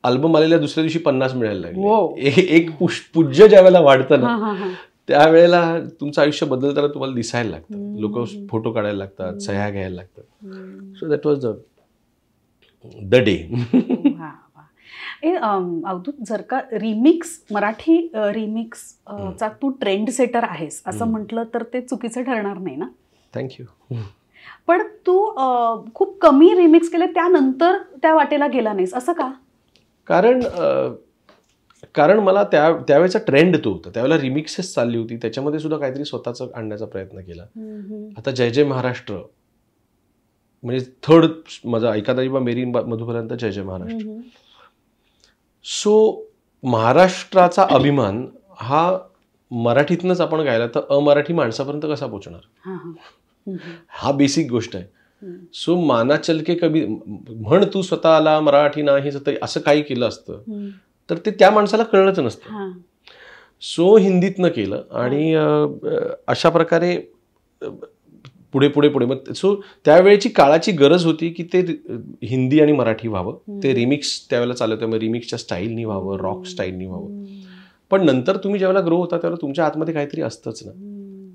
अल्बम आलेल्या दुसऱ्या दिवशी पन्नास मिळायला लागले एक पूज्य ज्या वेळेला वाढतं ना त्यावेळेला तुमचं आयुष्य बदलताना तुम्हाला दिसायला लागतं लोक फोटो काढायला लागतात सह्या घ्यायला लागतात so that was the the day Avdhoot जर का रिमिक्स मराठी रिमिक्सचा तू ट्रेंड सेटर आहेस असं म्हटलं तर ते चुकीचं ठरणार नाही ना थँक्यू पण तू खूप कमी रिमिक्स केले त्यानंतर त्या वाटेला गेला नाहीस असं का कारण कारण मला त्या त्यावेळेचा ट्रेंड तो होता त्यावेळेला रिमिक्सेस चालली होती त्याच्यामध्ये सुद्धा काहीतरी स्वतःचं आणण्याचा प्रयत्न केला आता जय जय महाराष्ट्र म्हणजे थर्ड माझा ऐकादा किंवा मेरी मधुपर्यंत जय जय महाराष्ट्र सो महाराष्ट्राचा अभिमान हा मराठीतनंच आपण गायला तर अमराठी माणसापर्यंत कसा पोचणार हा बेसिक गोष्ट आहे सो माना चलके कभी म्हण तू स्वतःला मराठी नाही असं काही केलं असतं तर ते त्या माणसाला कळलंच नसतं सो हिंदीतनं केलं आणि अशा प्रकारे पुढे पुढे पुढे मग सो त्यावेळेची काळाची गरज होती की ते हिंदी आणि मराठी व्हावं ते रिमिक्स त्यावेळेला चालू मग रिमिक्सच्या स्टाईलनी व्हावं रॉक स्टाईलनी व्हावं पण नंतर तुम्ही ज्यावेळेला ग्रो होता त्यावेळेला तुमच्या आतमध्ये काहीतरी असतंच ना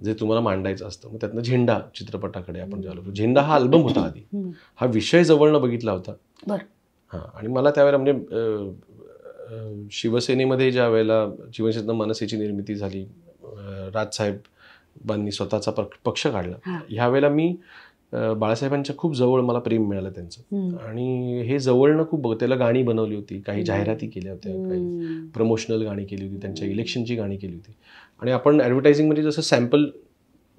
जे तुम्हाला मांडायचं असतं मग त्यातनं झेंडा चित्रपटाकडे आपण आलो झेंडा हा अल्बम होता आधी हा विषय जवळनं बघितला होता हा आणि मला त्यावेळेला म्हणजे शिवसेनेमध्ये ज्या वेळेला जीवनचेतन मनसेची निर्मिती झाली राजसाहेबांनी स्वतःचा पक्ष काढला ह्यावेळेला मी बाळासाहेबांच्या खूप जवळ मला प्रेम मिळालं त्यांचं आणि हे जवळनं खूप बघ त्याला गाणी बनवली होती काही जाहिराती केल्या होत्या काही प्रमोशनल गाणी केली होती त्यांच्या इलेक्शनची गाणी केली होती आणि आपण ॲडव्हर्टायझिंग जसं सॅम्पल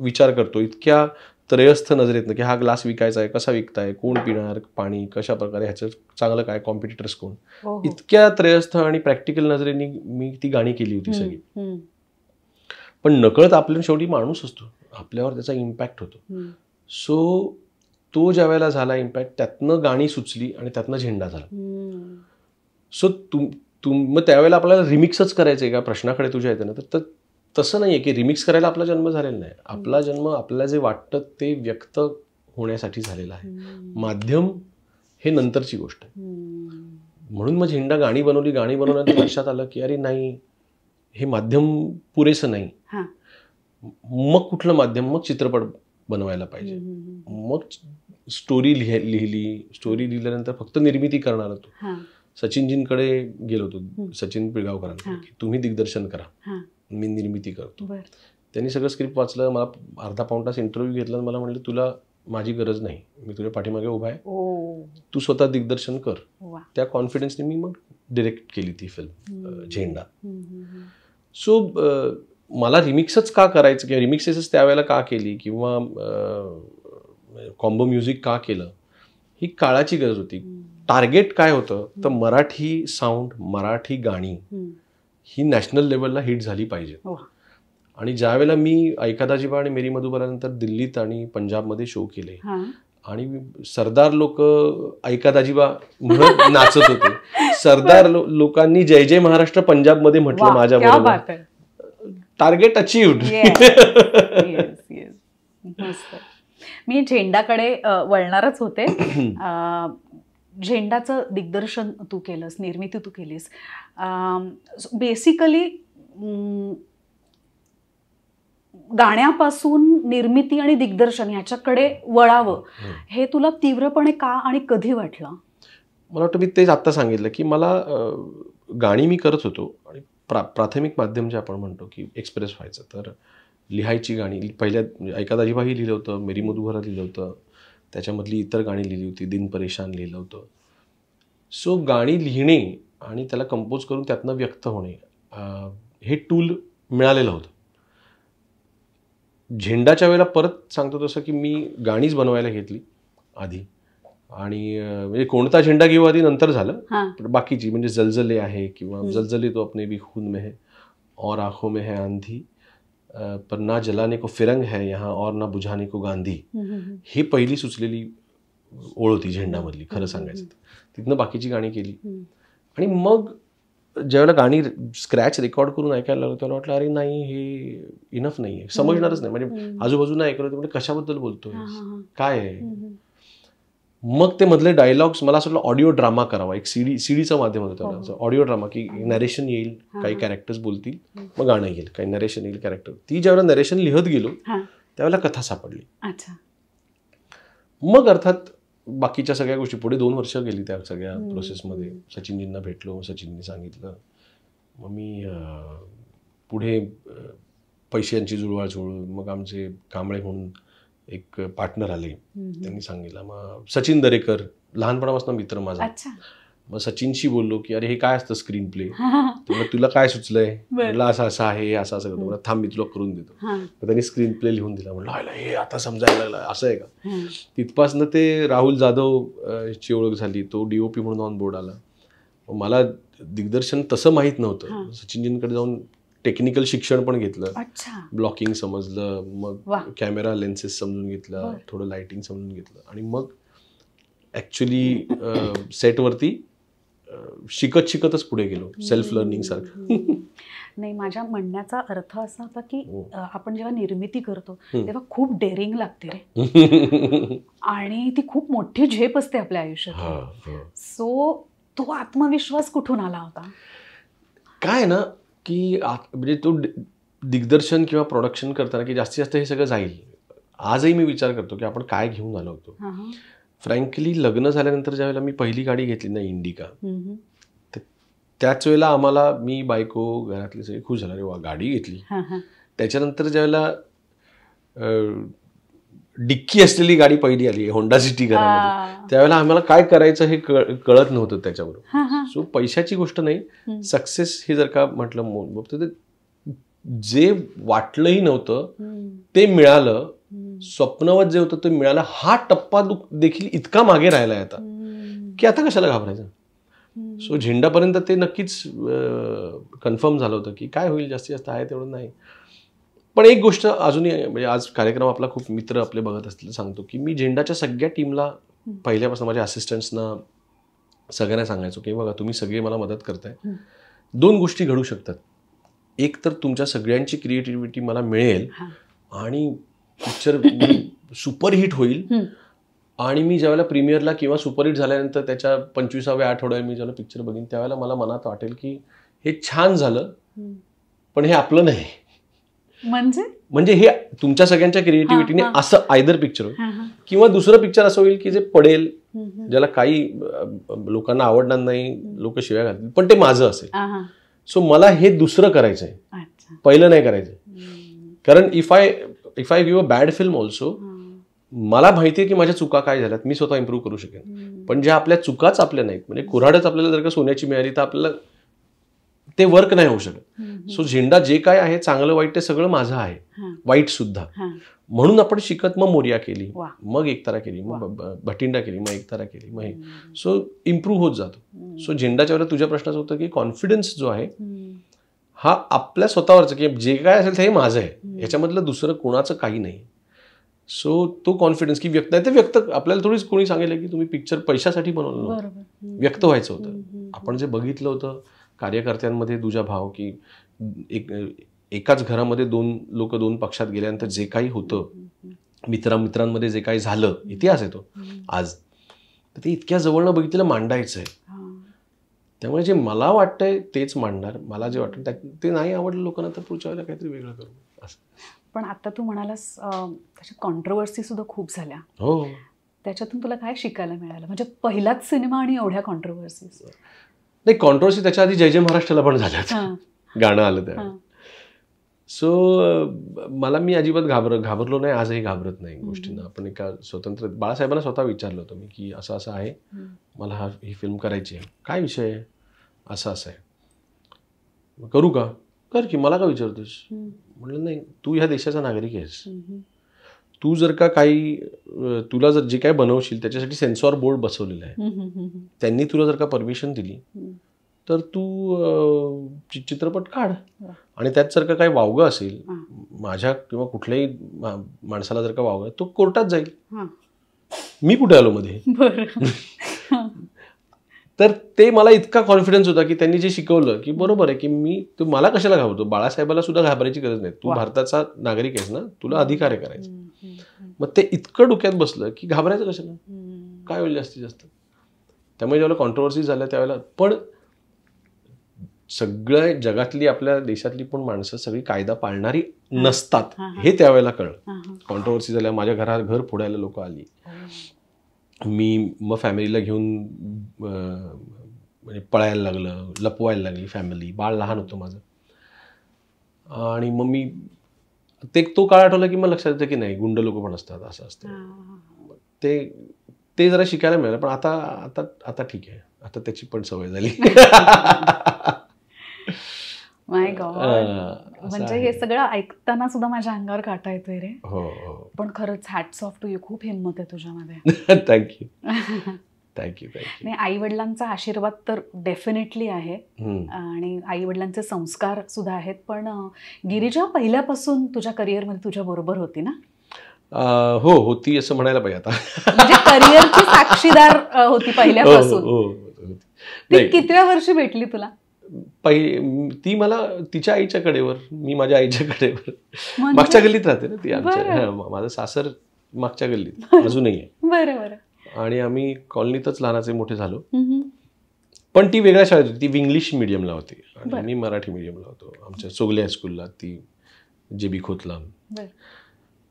विचार करतो इतक्या त्रयस्थ नजरेतनं की हा ग्लास विकायचा आहे कसा विकताय कोण पिणार पाणी कशा प्रकारे ह्याचं चांगलं काय कॉम्पिटिटर्स कोण हो, हो. इतक्या त्रयस्थ आणि प्रॅक्टिकल नजरेने मी ती गाणी केली होती सगळी पण नकळत आपल्या शेवटी माणूस असतो आपल्यावर त्याचा इम्पॅक्ट होतो सो तो ज्या वेळेला झाला इम्पॅक्ट त्यातनं गाणी सुचली आणि त्यातनं झेंडा झाला सो तुम तुम मग त्यावेळेला आपल्याला रिमिक्सच करायचं आहे का प्रश्नाकडे तुझ्या येते ना तर तसं नाही आहे की रिमिक्स करायला आपला जन्म झालेला नाही आपला जन्म आपल्याला जे वाटतं ते व्यक्त होण्यासाठी झालेला आहे माध्यम हे नंतरची गोष्ट आहे म्हणून मग झेंडा गाणी बनवली गाणी बनवल्यानंतर लक्षात आलं की अरे नाही हे माध्यम पुरेसं नाही मग कुठलं माध्यम मग चित्रपट बनवायला पाहिजे मग स्टोरी लिहिली स्टोरी लिहिल्यानंतर फक्त निर्मिती करणार होतो सचिनजींकडे गेलो होतो सचिन पिळगावकरांना तुम्ही दिग्दर्शन करा मी निर्मिती करतो त्यांनी सगळं स्क्रिप्ट वाचलं मला अर्धा पाऊन तास इंटरव्ह्यू घेतला मला म्हटलं तुला माझी गरज नाही मी तुझ्या पाठीमागे उभा आहे तू स्वतः दिग्दर्शन कर त्या कॉन्फिडन्सने मी मग डिरेक्ट केली ती फिल्म झेंडा सो मला रिमिक्सच का करायचं किंवा रिमिक्सेसच त्यावेळेला का केली किंवा कॉम्बो म्युझिक का केलं ही काळाची गरज होती टार्गेट काय होतं तर मराठी साऊंड मराठी गाणी ही नॅशनल लेवलला हिट झाली पाहिजे हो. आणि ज्यावेळेला मी ऐकादाजीबा आणि मेरी मधुबरानंतर दिल्लीत आणि पंजाबमध्ये शो केले आणि सरदार लोक ऐकादाजीबा म्हणत नाचत होते सरदार लोकांनी जय जय महाराष्ट्र पंजाबमध्ये म्हटलं माझ्या बरोबर टार्गेट अचीव्ड मी झेंडाकडे वळणारच होते झेंडाचं दिग्दर्शन तू केलंस निर्मिती तू केलीस बेसिकली गाण्यापासून निर्मिती आणि दिग्दर्शन ह्याच्याकडे वळावं हे तुला तीव्रपणे का आणि कधी वाटलं मला वाटतं मी तेच आत्ता सांगितलं की मला गाणी मी करत होतो आणि प्रा प्राथमिक माध्यम जे आपण म्हणतो की एक्सप्रेस व्हायचं तर लिहायची गाणी पहिल्या म्हणजे ऐकादाजीबाही लिहिलं होतं मेरी मधुभरा लिहिलं होतं त्याच्यामधली इतर गाणी लिहिली होती दिन परेशान लिहिलं होतं सो गाणी लिहिणे आणि त्याला कंपोज करून त्यातनं व्यक्त होणे हे टूल मिळालेलं होतं झेंडाच्या वेळेला परत सांगतो तसं की मी गाणीच बनवायला घेतली आधी आणि म्हणजे कोणता झेंडा घेऊ आधी नंतर झालं बाकीची म्हणजे जलजले आहे किंवा जलजले तो अपने भी खून में है और आखो में है आंधी पण ना जलाने को फिरंग है यहाँ और ना बुझाने को गांधी हे पहिली सुचलेली ओळ होती झेंडामधली खरं सांगायचं तिथनं बाकीची गाणी केली आणि मग ज्यावेळेला गाणी स्क्रॅच रेकॉर्ड करून ऐकायला लागलो त्याला वाटलं अरे नाही हे इनफ नाही आहे समजणारच नाही म्हणजे आजूबाजूला ऐकलं म्हणजे कशाबद्दल बोलतोय काय आहे मग ते मधले डायलॉग्स मला असं वाटलं ऑडिओ ड्रामा करावा एक सीडी सीडीचं माध्यम होतं ऑडिओ ड्रामा की नरेशन येईल काही कॅरेक्टर्स बोलतील मग गाणं येईल काही नरेशन येईल कॅरेक्टर ती ज्यावेळेला नरेशन लिहत गेलो त्यावेळेला कथा सापडली मग अर्थात बाकीच्या सगळ्या गोष्टी पुढे दोन वर्ष गेली त्या सगळ्या प्रोसेसमध्ये सचिनजींना भेटलो सचिननी सांगितलं मग मी पुढे पैशांची जुळवाजुळ मग आमचे कांबळे म्हणून एक पार्टनर आले त्यांनी सांगितलं मग सचिन दरेकर लहानपणापासून मित्र माझा मग सचिनशी बोललो की अरे हे काय असतं स्क्रीन प्ले तुला काय सुचलंय म्हटलं असं असं आहे असं असं मला थांब मी तुला करून देतो मग त्यांनी स्क्रीन प्ले लिहून दिला म्हणलं हे आता समजायला लागला असं आहे का तिथपासनं ते राहुल जाधव ची ओळख झाली तो डीओपी म्हणून ऑन बोर्ड आला मला दिग्दर्शन तसं माहीत नव्हतं सचिनजींकडे जाऊन टेक्निकल शिक्षण पण घेतलं ब्लॉकिंग समजलं मग कॅमेरा लेन्सेस समजून घेतलं थोडं लाइटिंग समजून घेतलं आणि मग सेट सेटवरती शिकत शिकतच पुढे गेलो सेल्फ लर्निंग सारखं नाही माझ्या म्हणण्याचा अर्थ असा होता की हो. आपण जेव्हा निर्मिती करतो तेव्हा खूप डेअरिंग लागते रे आणि ती खूप मोठी झेप असते आपल्या आयुष्यात सो तो आत्मविश्वास कुठून आला होता काय ना की म्हणजे तो दिग्दर्शन किंवा प्रोडक्शन करताना की जास्तीत जास्त हे सगळं जाईल आजही मी विचार करतो की आपण काय घेऊन आलो होतो फ्रँकली लग्न झाल्यानंतर ज्यावेळेला मी पहिली गाडी घेतली ना इंडिका त्याच वेळेला आम्हाला मी बायको घरातले सगळे खुश झाले वा गाडी घेतली त्याच्यानंतर ज्यावेळेला डिक्की असलेली गाडी पहिली आली होंडा सिटी घरामध्ये त्यावेळेला आम्हाला काय करायचं हे कळत नव्हतं त्याच्याबरोबर सो पैशाची गोष्ट नाही सक्सेस हे जर का म्हटलं जे वाटलंही नव्हतं ते मिळालं स्वप्नवत जे होतं ते मिळालं हा टप्पा देखील इतका मागे राहिला आता की आता कशाला घाबरायचं सो झेंडापर्यंत ते नक्कीच कन्फर्म झालं होतं की काय होईल जास्तीत जास्त आहे तेवढं नाही पण एक गोष्ट अजूनही म्हणजे आज कार्यक्रम आपला खूप मित्र आपले बघत असतील सांगतो की मी झेंडाच्या सगळ्या टीमला पहिल्यापासून माझ्या असिस्टंट्सना सगळ्यांना सांगायचो की बघा तुम्ही सगळे मला मदत करताय दोन गोष्टी घडू शकतात एक तर तुमच्या सगळ्यांची क्रिएटिव्हिटी मला मिळेल आणि पिक्चर सुपरहिट होईल आणि मी ज्यावेळेला प्रीमियरला किंवा सुपरहिट झाल्यानंतर त्याच्या पंचवीसाव्या आठवड्यात मी ज्यावेळेला पिक्चर बघीन त्यावेळेला मला मनात वाटेल की हे छान झालं पण हे आपलं नाही म्हणजे म्हणजे हे तुमच्या सगळ्यांच्या क्रिएटिव्हिटीने असं आयदर पिक्चर होईल किंवा दुसरं पिक्चर असं होईल की जे पडेल ज्याला काही लोकांना आवडणार नाही लोक शिव्या घालतील पण ते माझं असेल सो मला हे दुसरं करायचंय पहिलं नाही करायचं कारण if I if I give a bad film also मला माहिती आहे की माझ्या चुका काय झाल्यात मी स्वतः इम्प्रूव्ह करू शकेन पण ज्या आपल्या चुकाच आपल्या नाहीत म्हणजे कुऱ्हाडच आपल्याला जर का सोन्याची मिळाली तर आपल्याला ते वर्क नाही होऊ शकत सो झेंडा जे काय आहे चांगलं वाईट ते सगळं माझं आहे वाईट सुद्धा म्हणून आपण शिकत मग मोर्या केली मग एकतारा केली मग भटिंडा केली मग एकतारा केली मग सो इम्प्रूव्ह होत जातो सो झेंडाच्या वेळेला तुझ्या प्रश्नाचं होतं की कॉन्फिडन्स जो आहे हा आपल्या स्वतःवरचं की जे काय असेल ते माझं आहे याच्यामधलं दुसरं कोणाचं काही नाही सो तो कॉन्फिडन्स की व्यक्त आहे ते व्यक्त आपल्याला थोडीच कोणी सांगितलं की तुम्ही पिक्चर पैशासाठी बनवलं व्यक्त व्हायचं होतं आपण जे बघितलं होतं कार्यकर्त्यांमध्ये भाव की एक एकाच घरामध्ये दोन लोक दोन पक्षात गेल्यानंतर जे काही होतं मित्रामित्रांमध्ये जे काही झालं इतिहास येतो आज तर ते इतक्या जवळनं बघितलं मांडायचं आहे त्यामुळे जे मला वाटतंय तेच मांडणार मला जे वाटत ते नाही आवडलं लोकांना तर पुढच्या वेळेला काहीतरी वेगळं करू पण आता तू म्हणालास तशा कॉन्ट्रोवर्सी सुद्धा खूप झाल्या हो त्याच्यातून तुला काय शिकायला मिळालं म्हणजे पहिलाच सिनेमा आणि एवढ्या कॉन्ट्रोवर्सीज नाही कॉन्ट्रोवर्सी त्याच्या आधी जय जय महाराष्ट्राला पण झाल्या गाणं आलं त्या सो मला मी अजिबात घाबर घाबरलो नाही आजही घाबरत नाही गोष्टींना आपण एका स्वतंत्र बाळासाहेबांना स्वतः विचारलं होतं मी की असं असं आहे मला हा ही फिल्म करायची आहे काय विषय आहे असं असं आहे करू का कर की मला का विचारतोस म्हटलं नाही तू ह्या देशाचा नागरिक आहेस तू जर का काही तुला जर जे काय बनवशील त्याच्यासाठी सेन्सॉर बोर्ड बसवलेला आहे त्यांनी तुला जर का परमिशन दिली तर तू चित्रपट काढ आणि त्यात जर का काही वावगं असेल माझ्या किंवा कुठल्याही माणसाला जर का वावग तो कोर्टात जाईल मी कुठे आलो मध्ये तर ते मला इतका कॉन्फिडन्स होता की त्यांनी जे शिकवलं की बरोबर आहे की मी तू मला कशाला घाबरतो बाळासाहेबाला सुद्धा घाबरायची गरज नाही तू भारताचा नागरिक आहेस ना तुला अधिकार आहे करायचा मग ते इतकं डोक्यात बसलं की घाबरायचं कशाला काय होईल जास्तीत जास्त त्यामुळे ज्यावेळेला कॉन्ट्रोवर्सी झाल्या त्यावेळेला पण सगळ्या जगातली आपल्या देशातली पण माणसं सगळी कायदा पाळणारी नसतात हे त्यावेळेला कळलं कॉन्ट्रोवर्सी झाल्या माझ्या घरात घर फोडायला लोक आली हो. मी मग फॅमिलीला घेऊन म्हणजे पळायला लागलं लपवायला लागली फॅमिली बाळ लहान होतं माझं आणि मग मी ते तो काळ आठवला की मग लक्षात येतं की नाही गुंड लोक पण असतात असं असतं ते ते जरा शिकायला मिळालं पण आता आता आता ठीक आहे आता त्याची पण सवय झाली माय गॉड म्हणजे हे सगळं ऐकताना सुद्धा माझ्या अंगावर काटा येतोय रे हो, हो. पण खरंच हॅट्स ऑफ टू यू खूप हिंमत आहे तुझ्यामध्ये थँक्यू आई वडिलांचा आशीर्वाद तर डेफिनेटली आहे आणि आई वडिलांचे संस्कार सुद्धा आहेत पण गिरिजा पहिल्यापासून तुझ्या मध्ये तुझ्या बरोबर होती ना हो होती असं म्हणायला पाहिजे आता म्हणजे करिअरची साक्षीदार होती हो, पहिल्यापासून किती कितव्या वर्षी भेटली तुला पहि ती मला तिच्या आईच्या कडेवर मी माझ्या आईच्या कडेवर म्हणजे? मागच्या गल्लीत राहते ना ती आमच्या माझं सासर मागच्या गल्लीत अजूनही आणि आम्ही कॉलनीतच लहानाचे मोठे झालो पण ती वेगळ्या शाळेत होती ती इंग्लिश मिडियमला होती आणि मी मराठी मिडियमला होतो आमच्या चोगले हायस्कूलला ती जे बी खोतला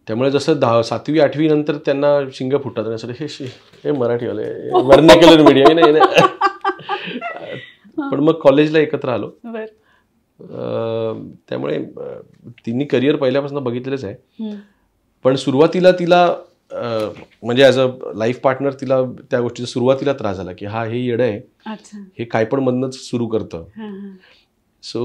त्यामुळे जसं दहा सातवी आठवी नंतर त्यांना शिंग फुटतात हे हे मराठीवाले वर्णेकलर हो. मीडियम पण मग कॉलेजला एकत्र आलो त्यामुळे तिने करिअर पहिल्यापासून बघितलेलंच आहे पण सुरुवातीला तिला म्हणजे ॲज अ लाईफ पार्टनर तिला त्या गोष्टीचा सुरुवातीला त्रास झाला की हा हे येड आहे हे काय पण मधनच सुरू करतं सो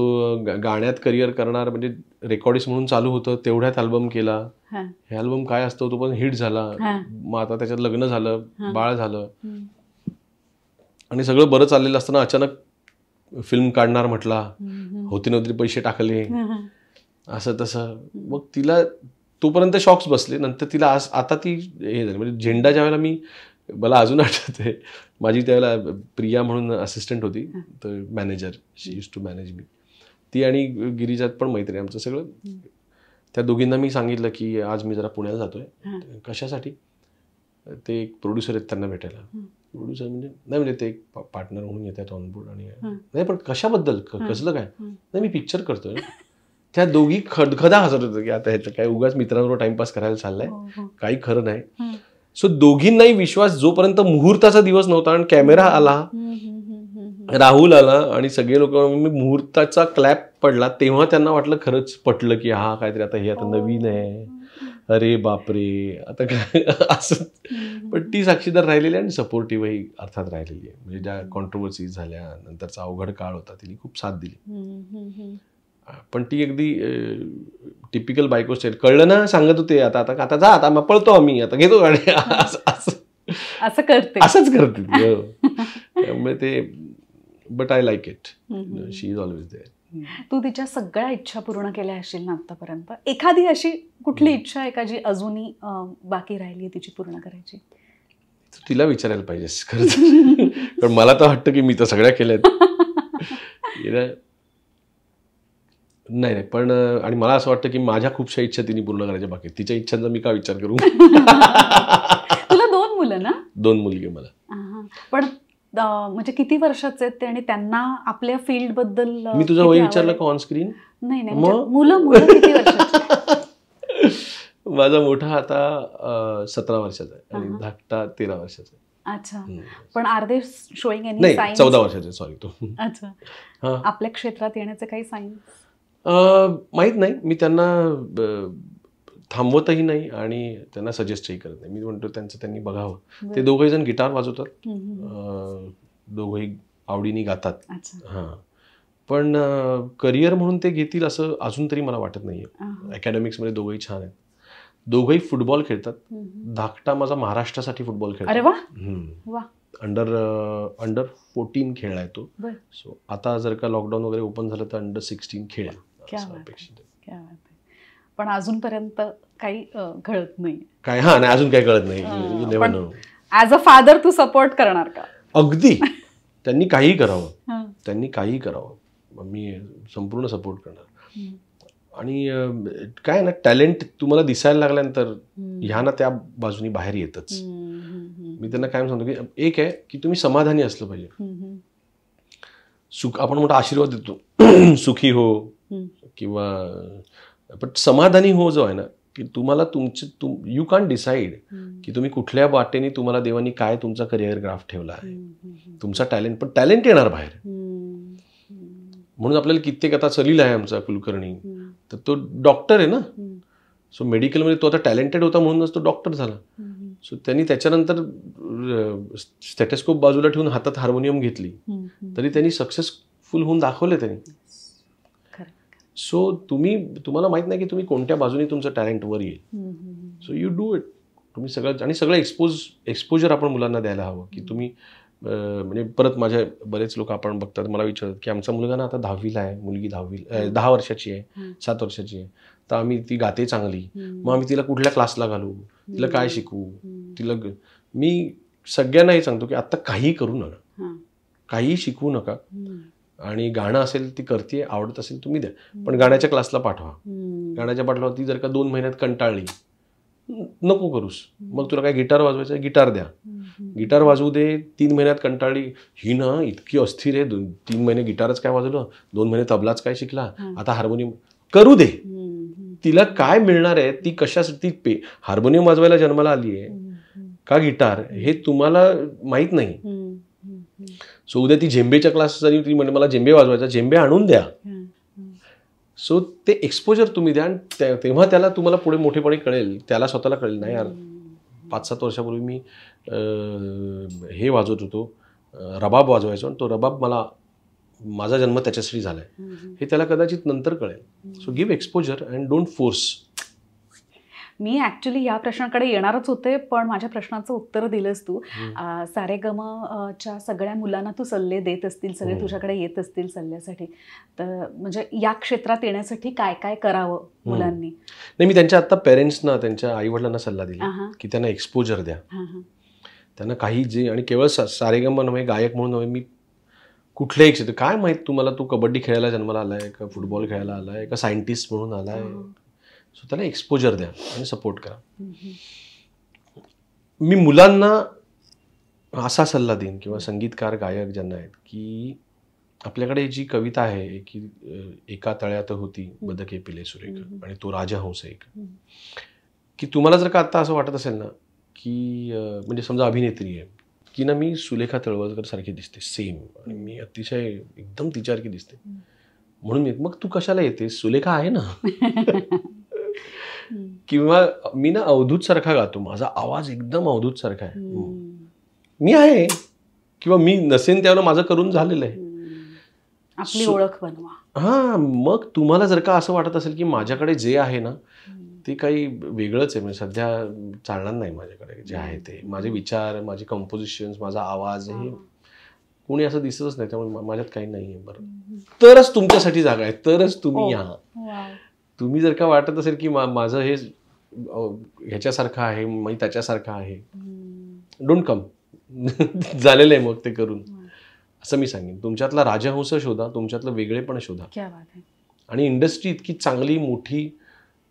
गाण्यात करिअर करणार म्हणजे रेकॉर्डिस म्हणून चालू होतं तेवढ्यात अल्बम केला हे अल्बम काय असतो तो पण हिट झाला मग आता त्याच्यात लग्न झालं बाळ झालं आणि सगळं बरं चाललेलं असताना अचानक फिल्म काढणार म्हटला होती नव्हती पैसे टाकले असं तसं मग तिला तोपर्यंत शॉक्स बसले नंतर तिला आज आता ती हे झाली म्हणजे झेंडा वेळेला मी मला अजून आठवते माझी त्यावेळेला प्रिया म्हणून असिस्टंट होती तर manager she use to manage मी ती आणि गिरिजात पण मैत्री आमचं सगळं त्या दोघींना मी सांगितलं की आज मी जरा पुण्याला जातोय कशासाठी ते एक प्रोड्युसर आहेत त्यांना भेटायला प्रोड्युसर म्हणजे नाही म्हणजे ते पार्टनर म्हणून येतात ऑनबोर्ड आणि नाही पण कशाबद्दल कसलं काय नाही मी पिक्चर करतोय त्या दोघी खदखदा हजर होतं की आता ह्याचं काय उगाच मित्रांबरोबर टाइमपास करायला चाललाय हो, हो. काही खरं नाही सो दोघींनाही विश्वास जोपर्यंत मुहूर्ताचा दिवस नव्हता आणि कॅमेरा आला राहुल आला आणि सगळे लोक म्हणजे मुहूर्ताचा क्लॅप पडला तेव्हा त्यांना वाटलं खरंच पटलं की हा काहीतरी आता हे आता हो. नवीन आहे अरे बापरे आता काय असं पण ती साक्षीदार राहिलेली आणि सपोर्टिव्हही अर्थात राहिलेली आहे म्हणजे ज्या कॉन्ट्रोवर्सी झाल्या नंतरचा अवघड काळ होता तिने खूप साथ दिली पण ती अगदी टिपिकल बायको स्टाईल कळलं ना सांगत होते आता आता आता जा आता पळतो आम्ही आता घेतो गाडी असं करते असंच करते हो. त्यामुळे ते but I like it she is always there तू तिच्या सगळ्या इच्छा पूर्ण केल्या असेल ना आतापर्यंत एखादी अशी कुठली इच्छा आहे का जी अजूनही बाकी राहिली आहे तिची पूर्ण करायची तिला विचारायला पाहिजे खरंच पण मला तर वाटतं की मी तर सगळ्या केल्या नाही नाही पण आणि मला असं वाटतं की माझ्या खूपशा इच्छा तिने पूर्ण करायच्या बाकी तिच्या इच्छांचा मी का विचार करू तुला दोन मुलं ना दोन मुलगी मला पण म्हणजे किती वर्षाचे आहेत ते आणि त्यांना आपल्या फील्डबद्दल मी तुझा वय विचारलं का ऑन स्क्रीन नाही नाही म्हणजे मुलं मुलं किती वर्षाचे माझा मोठा आता सतरा वर्षाचा आहे आणि धाकटा तेरा वर्षाचा अच्छा पण आर दे शोईंग एनी चौदा वर्षाचे सॉरी तो अच्छा आपल्या क्षेत्रात येण्याचे काही सांग माहीत नाही मी त्यांना थांबवतही नाही आणि त्यांना सजेस्टही करत नाही मी म्हणतो त्यांचं त्यांनी बघावं ते दोघही जण गिटार वाजवतात दोघही आवडीने गातात हां पण करिअर म्हणून ते घेतील असं अजून तरी मला वाटत नाही आहे अकॅडमिक्समध्ये दोघंही छान आहेत दोघंही फुटबॉल खेळतात धाकटा माझा महाराष्ट्रासाठी फुटबॉल खेळतो अंडर अंडर फोर्टीन खेळलाय तो सो आता जर का लॉकडाऊन वगैरे ओपन झालं तर अंडर सिक्स्टीन खेळा अपेक्षित आहे पण अजूनपर्यंत काही कळत नाही काय हा नाही अजून काही कळत नाही ऍज अ फादर तू सपोर्ट करणार का अगदी त्यांनी काही करावं त्यांनी काही करावं मी संपूर्ण सपोर्ट करणार आणि काय ना टॅलेंट तुम्हाला दिसायला लागल्यानंतर ह्या ना त्या बाजूनी बाहेर येतच मी त्यांना काय सांगतो की एक आहे की तुम्ही समाधानी असलं पाहिजे सुख आपण मोठा आशीर्वाद देतो सुखी हो किंवा पण समाधानी हो जो आहे ना की तुम्हाला तुमचे तुम यू कॅन डिसाईड की तुम्ही कुठल्या वाटेने तुम्हाला देवानी काय तुमचा करिअर ग्राफ ठेवला आहे तुमचा टॅलेंट पण टॅलेंट येणार बाहेर म्हणून आपल्याला कित्येक आता चलील आहे आमचा कुलकर्णी तर तो डॉक्टर आहे ना सो मेडिकलमध्ये तो आता टॅलेंटेड होता म्हणूनच तो डॉक्टर झाला सो त्यांनी त्याच्यानंतर स्टेटस्कोप बाजूला ठेवून हातात हार्मोनियम घेतली तरी त्यांनी सक्सेसफुल होऊन दाखवले त्यांनी सो तुम्ही तुम्हाला माहीत नाही की तुम्ही कोणत्या बाजूने तुमचं टॅलेंट वर येईल सो यू डू इट तुम्ही सगळं आणि सगळं एक्सपोज एक्सपोजर आपण मुलांना द्यायला हवं की तुम्ही म्हणजे परत माझ्या बरेच लोक आपण बघतात मला विचारतात की आमचा मुलगा ना आता दहावीला आहे मुलगी दहावी दहा वर्षाची आहे सात वर्षाची आहे तर आम्ही ती गाते चांगली मग आम्ही तिला कुठल्या क्लासला घालू तिला काय शिकवू तिला मी सगळ्यांना सांगतो की आता काही करू नका काहीही शिकवू नका आणि गाणं असेल ती करते आवडत असेल तुम्ही द्या पण गाण्याच्या क्लासला पाठवा गाण्याच्या पाठवा ती जर का दोन महिन्यात कंटाळली नको करूस मग तुला काय गिटार वाजवायचं गिटार द्या गिटार वाजवू दे तीन महिन्यात कंटाळली ही ना इतकी अस्थिर आहे तीन महिने गिटारच काय वाजवलं दोन महिने तबलाच काय शिकला आता हार्मोनियम करू दे तिला काय मिळणार आहे ती कशासाठी पे हार्मोनियम वाजवायला जन्माला आली आहे का गिटार हे तुम्हाला माहीत नाही सो उद्या ती झेंबेच्या क्लास झाली ती म्हणजे मला झेंबे वाजवायचा झेंबे आणून द्या सो ते एक्सपोजर तुम्ही द्या आणि तेव्हा त्याला तुम्हाला पुढे मोठेपणे कळेल त्याला स्वतःला कळेल नाही यार पाच सात वर्षापूर्वी मी हे वाजवत होतो रबाब वाजवायचो आणि तो रबाब मला माझा जन्म त्याच्यासाठी झाला आहे हे त्याला कदाचित नंतर कळेल so give exposure and don't force मी ॲक्च्युली या प्रश्नाकडे येणारच होते पण माझ्या प्रश्नाचं उत्तर दिलंस तू सारे गमच्या सगळ्या मुलांना तू सल्ले देत असतील सगळे हो. तुझ्याकडे येत असतील सल्ल्यासाठी तर म्हणजे या क्षेत्रात येण्यासाठी काय काय करावं मुलांनी नाही मी त्यांच्या आता पेरेंट्सना त्यांच्या आई वडिलांना सल्ला दिला की त्यांना एक्सपोजर द्या त्यांना काही जे आणि केवळ सारेगम नव्हे गायक म्हणून नव्हे मी कुठल्याही क्षेत्र काय माहीत तुम्हाला तू कबड्डी खेळायला जन्माला आलाय का फुटबॉल खेळायला आलाय का सायंटिस्ट म्हणून आलाय हो. सो त्याला एक्सपोजर द्या आणि सपोर्ट करा मी मुलांना असा सल्ला देईन किंवा संगीतकार गायक ज्यांना आहेत की आपल्याकडे जी कविता आहे की एका तळ्यात होती बदके पिले सुरेख आणि तो राजा हंस एक की तुम्हाला जर का आता असं वाटत असेल ना की म्हणजे समजा अभिनेत्री आहे की ना मी सुलेखा तळवळकर सारखी दिसते सेम आणि मी अतिशय एकदम तिच्यासारखी दिसते म्हणून मी मग तू कशाला येते सुलेखा आहे ना किंवा मी ना अवधूत सारखा गातो माझा आवाज एकदम अवधूत सारखा आहे मी आहे किंवा मी नसेन त्यावेळेला माझं करून झालेलं आहे आपली ओळख बनवा हा मग तुम्हाला जर का असं वाटत असेल की माझ्याकडे जे आहे ना ते काही वेगळंच आहे म्हणजे सध्या चालणार नाही माझ्याकडे जे आहे ते माझे विचार माझे कंपोजिशन्स माझा आवाज हे कोणी असं दिसतच नाही त्यामुळे माझ्यात काही नाही आहे बरं तरच तुमच्यासाठी जागा आहे तरच तुम्ही हो. या तुम्ही जर का वाटत असेल की माझं हे ह्याच्यासारखं आहे मी त्याच्यासारखं आहे डोंट कम झालेलं आहे मग ते करून हो. असं मी सांगेन तुमच्यातला राजहंस शोधा तुमच्यातलं वेगळेपण शोधा आणि इंडस्ट्री इतकी चांगली मोठी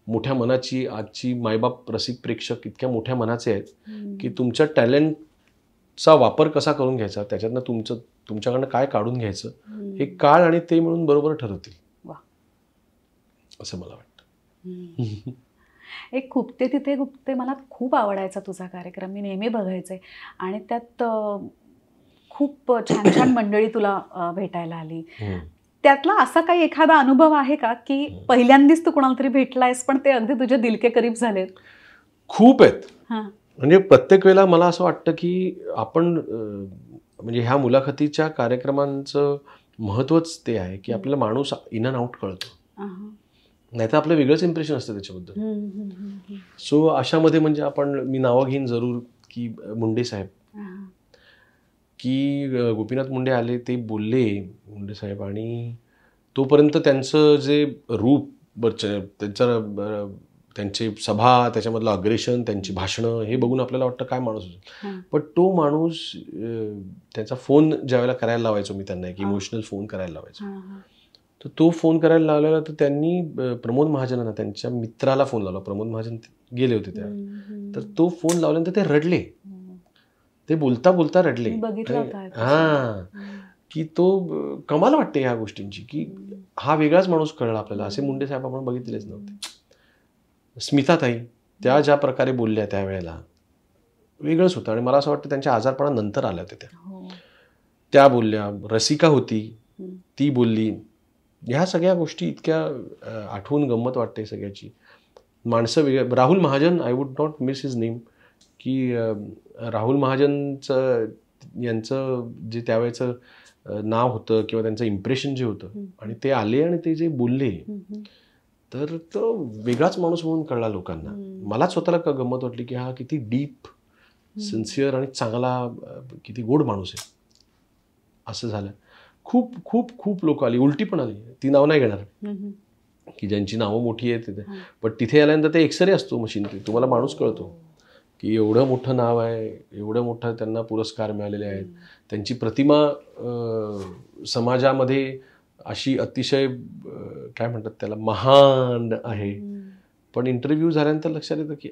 मोठ्या मनाची आजची मायबाप रसिक प्रेक्षक इतक्या मोठ्या मनाचे आहेत की तुमच्या टॅलेंटचा वापर कसा करून घ्यायचा त्याच्यातनं तुमचं तुमच्याकडनं काय काढून घ्यायचं हे काळ आणि ते मिळून बरोबर ठरवतील असं मला वाटतं एक खुपते तिथे गुप्ते मला खूप आवडायचा तुझा कार्यक्रम मी नेहमी बघायचे आणि त्यात खूप छान छान मंडळी तुला भेटायला आली हो. त्यातला असा काही एखादा अनुभव आहे का की हो. पहिल्यांदाच तू कोणाला तरी भेटलायस पण ते अगदी तुझे दिलके करीब झालेत खूप आहेत म्हणजे प्रत्येक वेळेला मला असं वाटतं की आपण म्हणजे ह्या मुलाखतीच्या कार्यक्रमांचं महत्वच ते आहे की आपल्याला माणूस इन अँड आउट कळतो नाहीतर तर आपलं वेगळंच इम्प्रेशन असतं त्याच्याबद्दल सो अशामध्ये म्हणजे आपण मी नावं घेईन जरूर की मुंडे साहेब की गोपीनाथ मुंडे आले ते बोलले मुंडे साहेब आणि तोपर्यंत त्यांचं जे रूप त्यांचा त्यांची सभा त्याच्यामधलं अग्रेशन त्यांची भाषणं हे बघून आपल्याला वाटतं काय माणूस असेल पण तो माणूस त्यांचा फोन ज्यावेळेला करायला लावायचो मी त्यांना की इमोशनल फोन करायला लावायचो तर तो फोन करायला लावलेला तर त्यांनी प्रमोद महाजनांना त्यांच्या मित्राला फोन लावला प्रमोद महाजन गेले होते त्या तर तो फोन लावल्यानंतर ते रडले ते बोलता बोलता रडले हा की तो कमाल वाटते ह्या गोष्टींची की हा वेगळाच माणूस कळला आपल्याला असे मुंडे साहेब आपण बघितलेच नव्हते स्मिताताई त्या ज्या प्रकारे बोलल्या त्यावेळेला वेगळंच होतं आणि मला असं वाटतं त्यांच्या नंतर आल्या होत्या हो. त्या बोलल्या रसिका होती ती बोलली ह्या सगळ्या गोष्टी इतक्या आठवून गंमत वाटते सगळ्याची माणसं वेग Rahul Mahajan I would not miss his name की राहुल महाजनचं यांचं जे त्यावेळेचं नाव होतं किंवा त्यांचं इम्प्रेशन जे होतं आणि ते आले आणि ते जे बोलले तर तो वेगळाच माणूस म्हणून कळला लोकांना मला स्वतःला गंमत वाटली की हा किती डीप सिन्सिअर आणि चांगला किती गोड माणूस आहे असं झालं खूप खूप खूप लोक आली उलटी पण आली ती नाव नाही घेणार की ज्यांची नावं मोठी आहेत तिथे पण तिथे आल्यानंतर ते एक्सरे असतो मशीनरी तुम्हाला माणूस कळतो की एवढं मोठं नाव आहे एवढं मोठं त्यांना पुरस्कार मिळालेले आहेत त्यांची प्रतिमा समाजामध्ये अशी अतिशय काय म्हणतात त्याला महान आहे पण इंटरव्ह्यू झाल्यानंतर लक्षात येतं की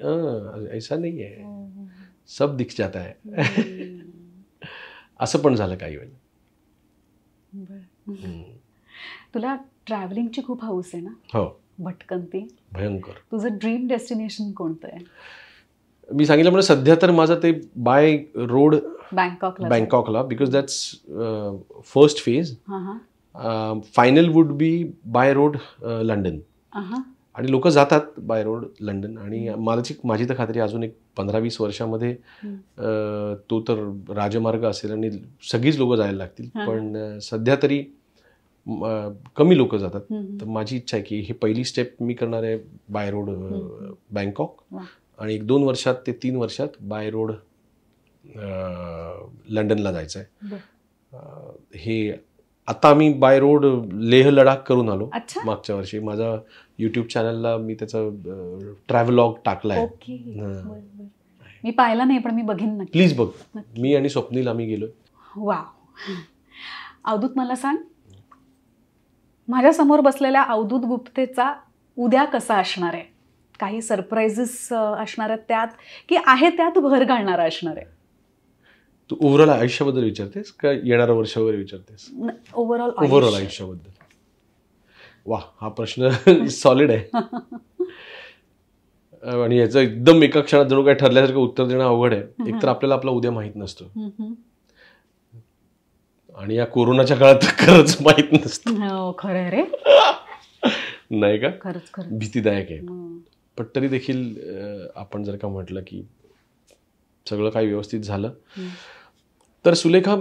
ऐसा नाही आहे हो, हो, हो. सब दिख जात आहे असं पण झालं काही वेळेला तुला ट्रॅव्हलिंगची खूप हाऊस आहे ना हो भटकंती भयंकर तुझं ड्रीम डेस्टिनेशन कोणतं आहे मी सांगितलं म्हणजे सध्या तर माझं ते बाय रोड बँकॉकला बँकॉकला because that's first phase final would be by road London आणि लोक जातात बाय रोड लंडन आणि माझी माझी तर खात्री अजून एक पंधरा वीस वर्षामध्ये uh, तो तर राजमार्ग असेल आणि सगळीच लोक जायला लागतील पण uh, सध्या तरी कमी लोक जातात तर माझी इच्छा आहे की हे पहिली स्टेप मी करणार आहे बाय रोड बँकॉक आणि एक दोन वर्षात ते तीन वर्षात बाय रोड लंडनला जायचं आहे हे आता आम्ही बाय रोड लेह लडाख करून आलो मागच्या वर्षी माझा युट्यूब चॅनलला मी त्याचा ट्रॅव्हलॉग टाकलाय मी पाहिला नाही पण मी बघेन प्लीज बघ मी आणि स्वप्नील आम्ही गेलो वा अवधूत मला सांग माझ्या समोर बसलेल्या अवधूत गुप्तेचा उद्या कसा असणार आहे काही सरप्राईजेस असणार आहेत त्यात की आहे त्यात भर घालणारा असणार आहे तू ओव्हरऑल आयुष्याबद्दल विचारतेस का येणाऱ्या वर्षावर विचारतेस ओव्हरऑल ओव्हरऑल आयुष्याबद्दल वा हा प्रश्न सॉलिड आहे आणि याचं एकदम एका क्षणात जणू काही ठरल्यासारखं उत्तर देणं अवघड आहे एकतर आपल्याला आपला उद्या माहीत नसतो आणि या कोरोनाच्या काळात खरंच माहीत नसतं हो, खरं रे नाही का खरंच खरं भीतीदायक आहे पण तरी देखील आपण जर का म्हटलं की सगळं काही व्यवस्थित झालं तर सुलेखा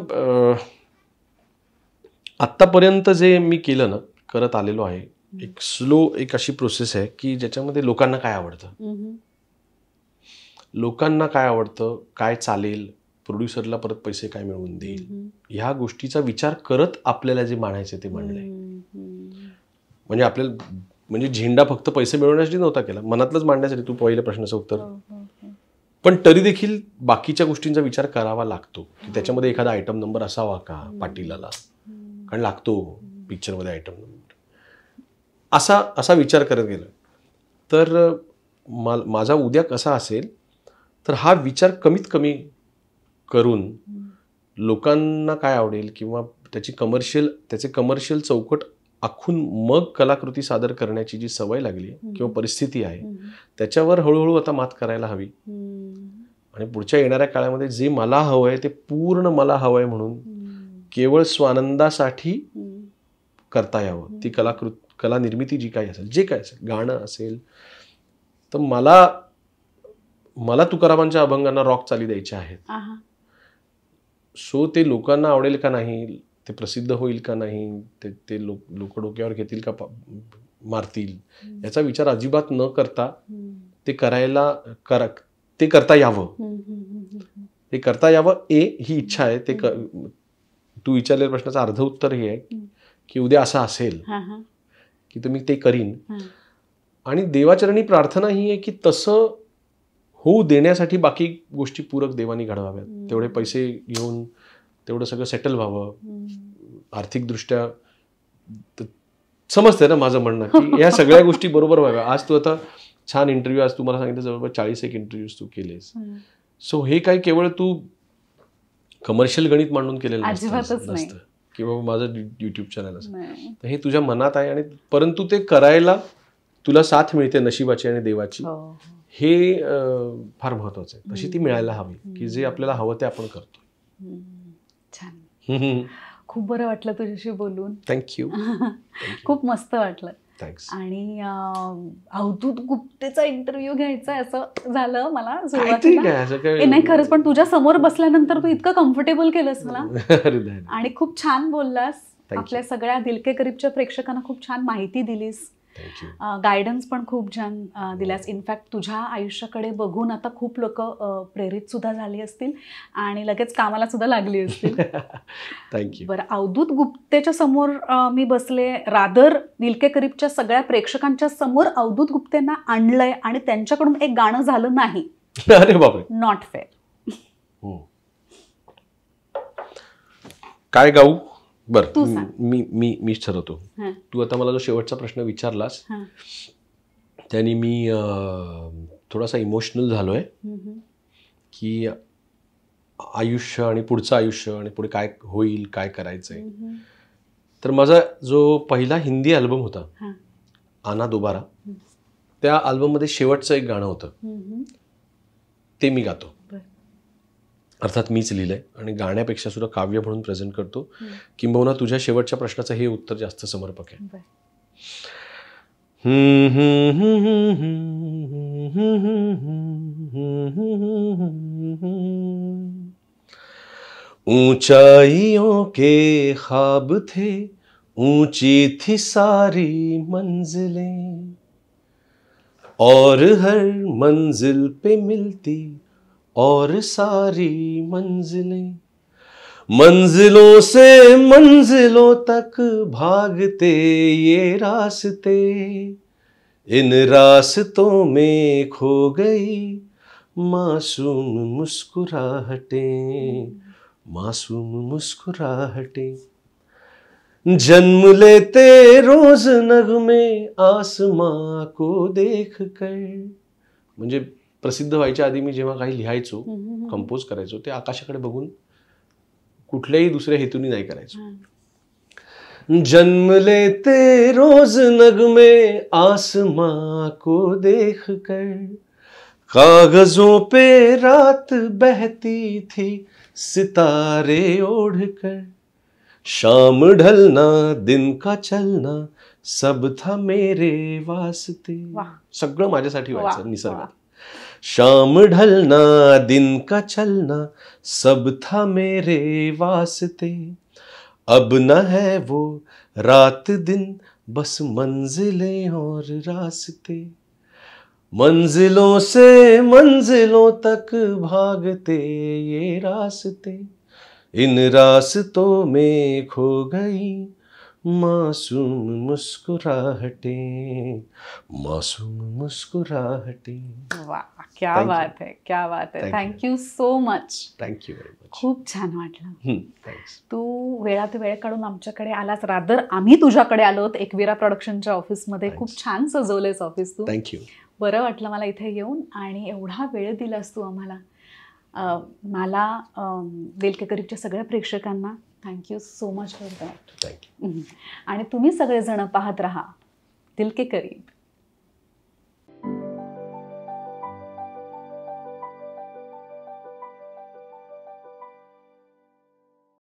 आतापर्यंत जे मी केलं ना करत आलेलो आहे एक स्लो एक अशी प्रोसेस आहे की ज्याच्यामध्ये लोकांना काय आवडतं लोकांना काय आवडतं काय चालेल प्रोड्युसरला परत पैसे काय मिळवून देईल ह्या गोष्टीचा विचार करत आपल्याला जे मांडायचे ते म्हणले म्हणजे आपल्याला म्हणजे झेंडा फक्त पैसे मिळवण्यासाठी नव्हता केला मनातलंच मांडण्यासाठी तू पहिल्या प्रश्नाचं उत्तर हो, हो, हो. पण तरी देखील बाकीच्या गोष्टींचा विचार करावा लागतो की त्याच्यामध्ये एखादा आयटम नंबर असावा का पाटीलाला कारण लागतो पिक्चरमध्ये आयटम नंबर असा असा विचार करत गेला तर मा माझा उद्या कसा असेल तर हा विचार कमीत कमी करून लोकांना काय आवडेल किंवा त्याची कमर्शियल त्याचे कमर्शियल चौकट आखून मग कलाकृती सादर करण्याची जी सवय लागली किंवा परिस्थिती आहे त्याच्यावर हळूहळू आता मात करायला हवी आणि पुढच्या येणाऱ्या काळामध्ये जे मला हवं आहे ते पूर्ण मला हवं आहे म्हणून केवळ स्वानंदासाठी करता यावं ती कलाकृत कला निर्मिती जी काही असेल जे काय असेल गाणं असेल तर मला मला तुकारामांच्या अभंगांना रॉक चाली द्यायच्या आहेत सो ते लोकांना आवडेल का नाही ते प्रसिद्ध होईल का नाही ते ते लोक लोक डोक्यावर घेतील का मारतील याचा विचार अजिबात न करता ते करायला करा ते करता यावं ते करता यावं ए ही इच्छा आहे ते तू विचारलेल्या प्रश्नाचं अर्ध उत्तर हे आहे की उद्या असं असेल की तुम्ही ते करीन आणि देवाचरणी प्रार्थना ही आहे की तसं होऊ देण्यासाठी बाकी गोष्टी पूरक देवानी घडवाव्यात तेवढे पैसे घेऊन तेवढं सगळं सेटल व्हावं आर्थिकदृष्ट्या समजतंय ना माझं म्हणणं की या सगळ्या गोष्टी बरोबर व्हाव्या आज तू आता छान इंटरव्ह्यू आज तुम्हाला सांगितलं जवळपास चाळीस एक इंटरव्ह्यूज तू केलेस सो हे काय केवळ तू कमर्शियल गणित मांडून केलेलं नसतं की माझं युट्यूब चॅनल असतं हे तुझ्या मनात आहे आणि परंतु ते करायला तुला साथ मिळते नशिबाची आणि देवाची हो, हो. हे फार महत्वाचं आहे तशी ती मिळायला हवी की जे आपल्याला हवं ते आपण करतो छान खूप बरं वाटलं तुझ्याशी बोलून थँक्यू खूप मस्त वाटलं आणि अवधूत गुप्तेचा इंटरव्ह्यू घ्यायचा असं झालं मला नाही खरंच पण तुझ्या समोर बसल्यानंतर तू इतकं कम्फर्टेबल केलंस मला आणि खूप छान बोललास आपल्या सगळ्या दिलके करीबच्या प्रेक्षकांना खूप छान माहिती दिलीस गायडन्स पण खूप छान दिल्यास इनफॅक्ट हो. तुझ्या आयुष्याकडे बघून आता खूप लोक प्रेरित सुद्धा झाली असतील आणि लगेच कामाला सुद्धा लागली असतील थँक्यू बरं अवधूत गुप्तेच्या समोर मी बसले रादर निलके करीबच्या सगळ्या प्रेक्षकांच्या समोर अवधूत गुप्तेंना आणलंय आणि त्यांच्याकडून एक गाणं झालं नाही अरे नॉट फेअर हो. काय गाऊ बरं मी मी मीच ठरवतो तू आता मला जो शेवटचा प्रश्न विचारलास त्याने मी थोडासा इमोशनल झालोय की आयुष्य आणि पुढचं आयुष्य आणि पुढे काय होईल काय करायचं तर माझा जो पहिला हिंदी अल्बम होता आना दोबारा त्या अल्बममध्ये शेवटचं एक गाणं होतं ते मी गातो अर्थात मीच लिहिलं आहे आणि गाण्यापेक्षा सुद्धा काव्य म्हणून प्रेझेंट करतो किंबहुना तुझ्या शेवटच्या प्रश्नाचं हे उत्तर जास्त समर्पक आहे ऊंचाइयों के खाब थे ऊंची थी सारी मंजिलें और हर मंजिल पे मिलती और सारी मंजिलें मंजिलों से मंजिलों तक भागते ये रास्ते इन रास्तों में खो गई मासूम मुस्कुराहटें मासूम मुस्कुराहटें जन्म लेते रोज नग में आसमां को देख कर मुझे प्रसिद्ध व्हायच्या आधी मी जेव्हा काही लिहायचो कंपोज करायचो ते आकाशाकडे बघून कुठल्याही दुसऱ्या हेतूनी नाही करायचो जन्म लेते रोज नगमे आसमा को देख कर कागजो पे रात बहती थी सितारे ओढ़ कर शाम ढलना दिन का चलना सब था मेरे वास्ते सगळं माझ्यासाठी व्हायचं निसर्गात शाम ढलना दिन का चलना सब था मेरे वास्ते अब न है वो रात दिन बस मंजिलें और रास्ते मंजिलों से मंजिलों तक भागते ये रास्ते इन रास्तों में खो गई मासूम मुस्कुराहटे मासूम मुस्कुराहटे वा क्या बात है क्या बात है thank you so much you very much खूप छान वाटलं तू वेळात वेळ काढून आमच्याकडे आलास रादर आम्ही तुझ्याकडे आलोत एकविरा प्रोडक्शनच्या ऑफिसमध्ये खूप छान सजवलेस ऑफिस तू थँक्यू बरं वाटलं मला इथे येऊन आणि एवढा वेळ दिलास तू आम्हाला मला अम, सगळ्या प्रेक्षकांना thank you so much for that आणि तुम्ही सगळेजण पाहत राहा दिल के करीब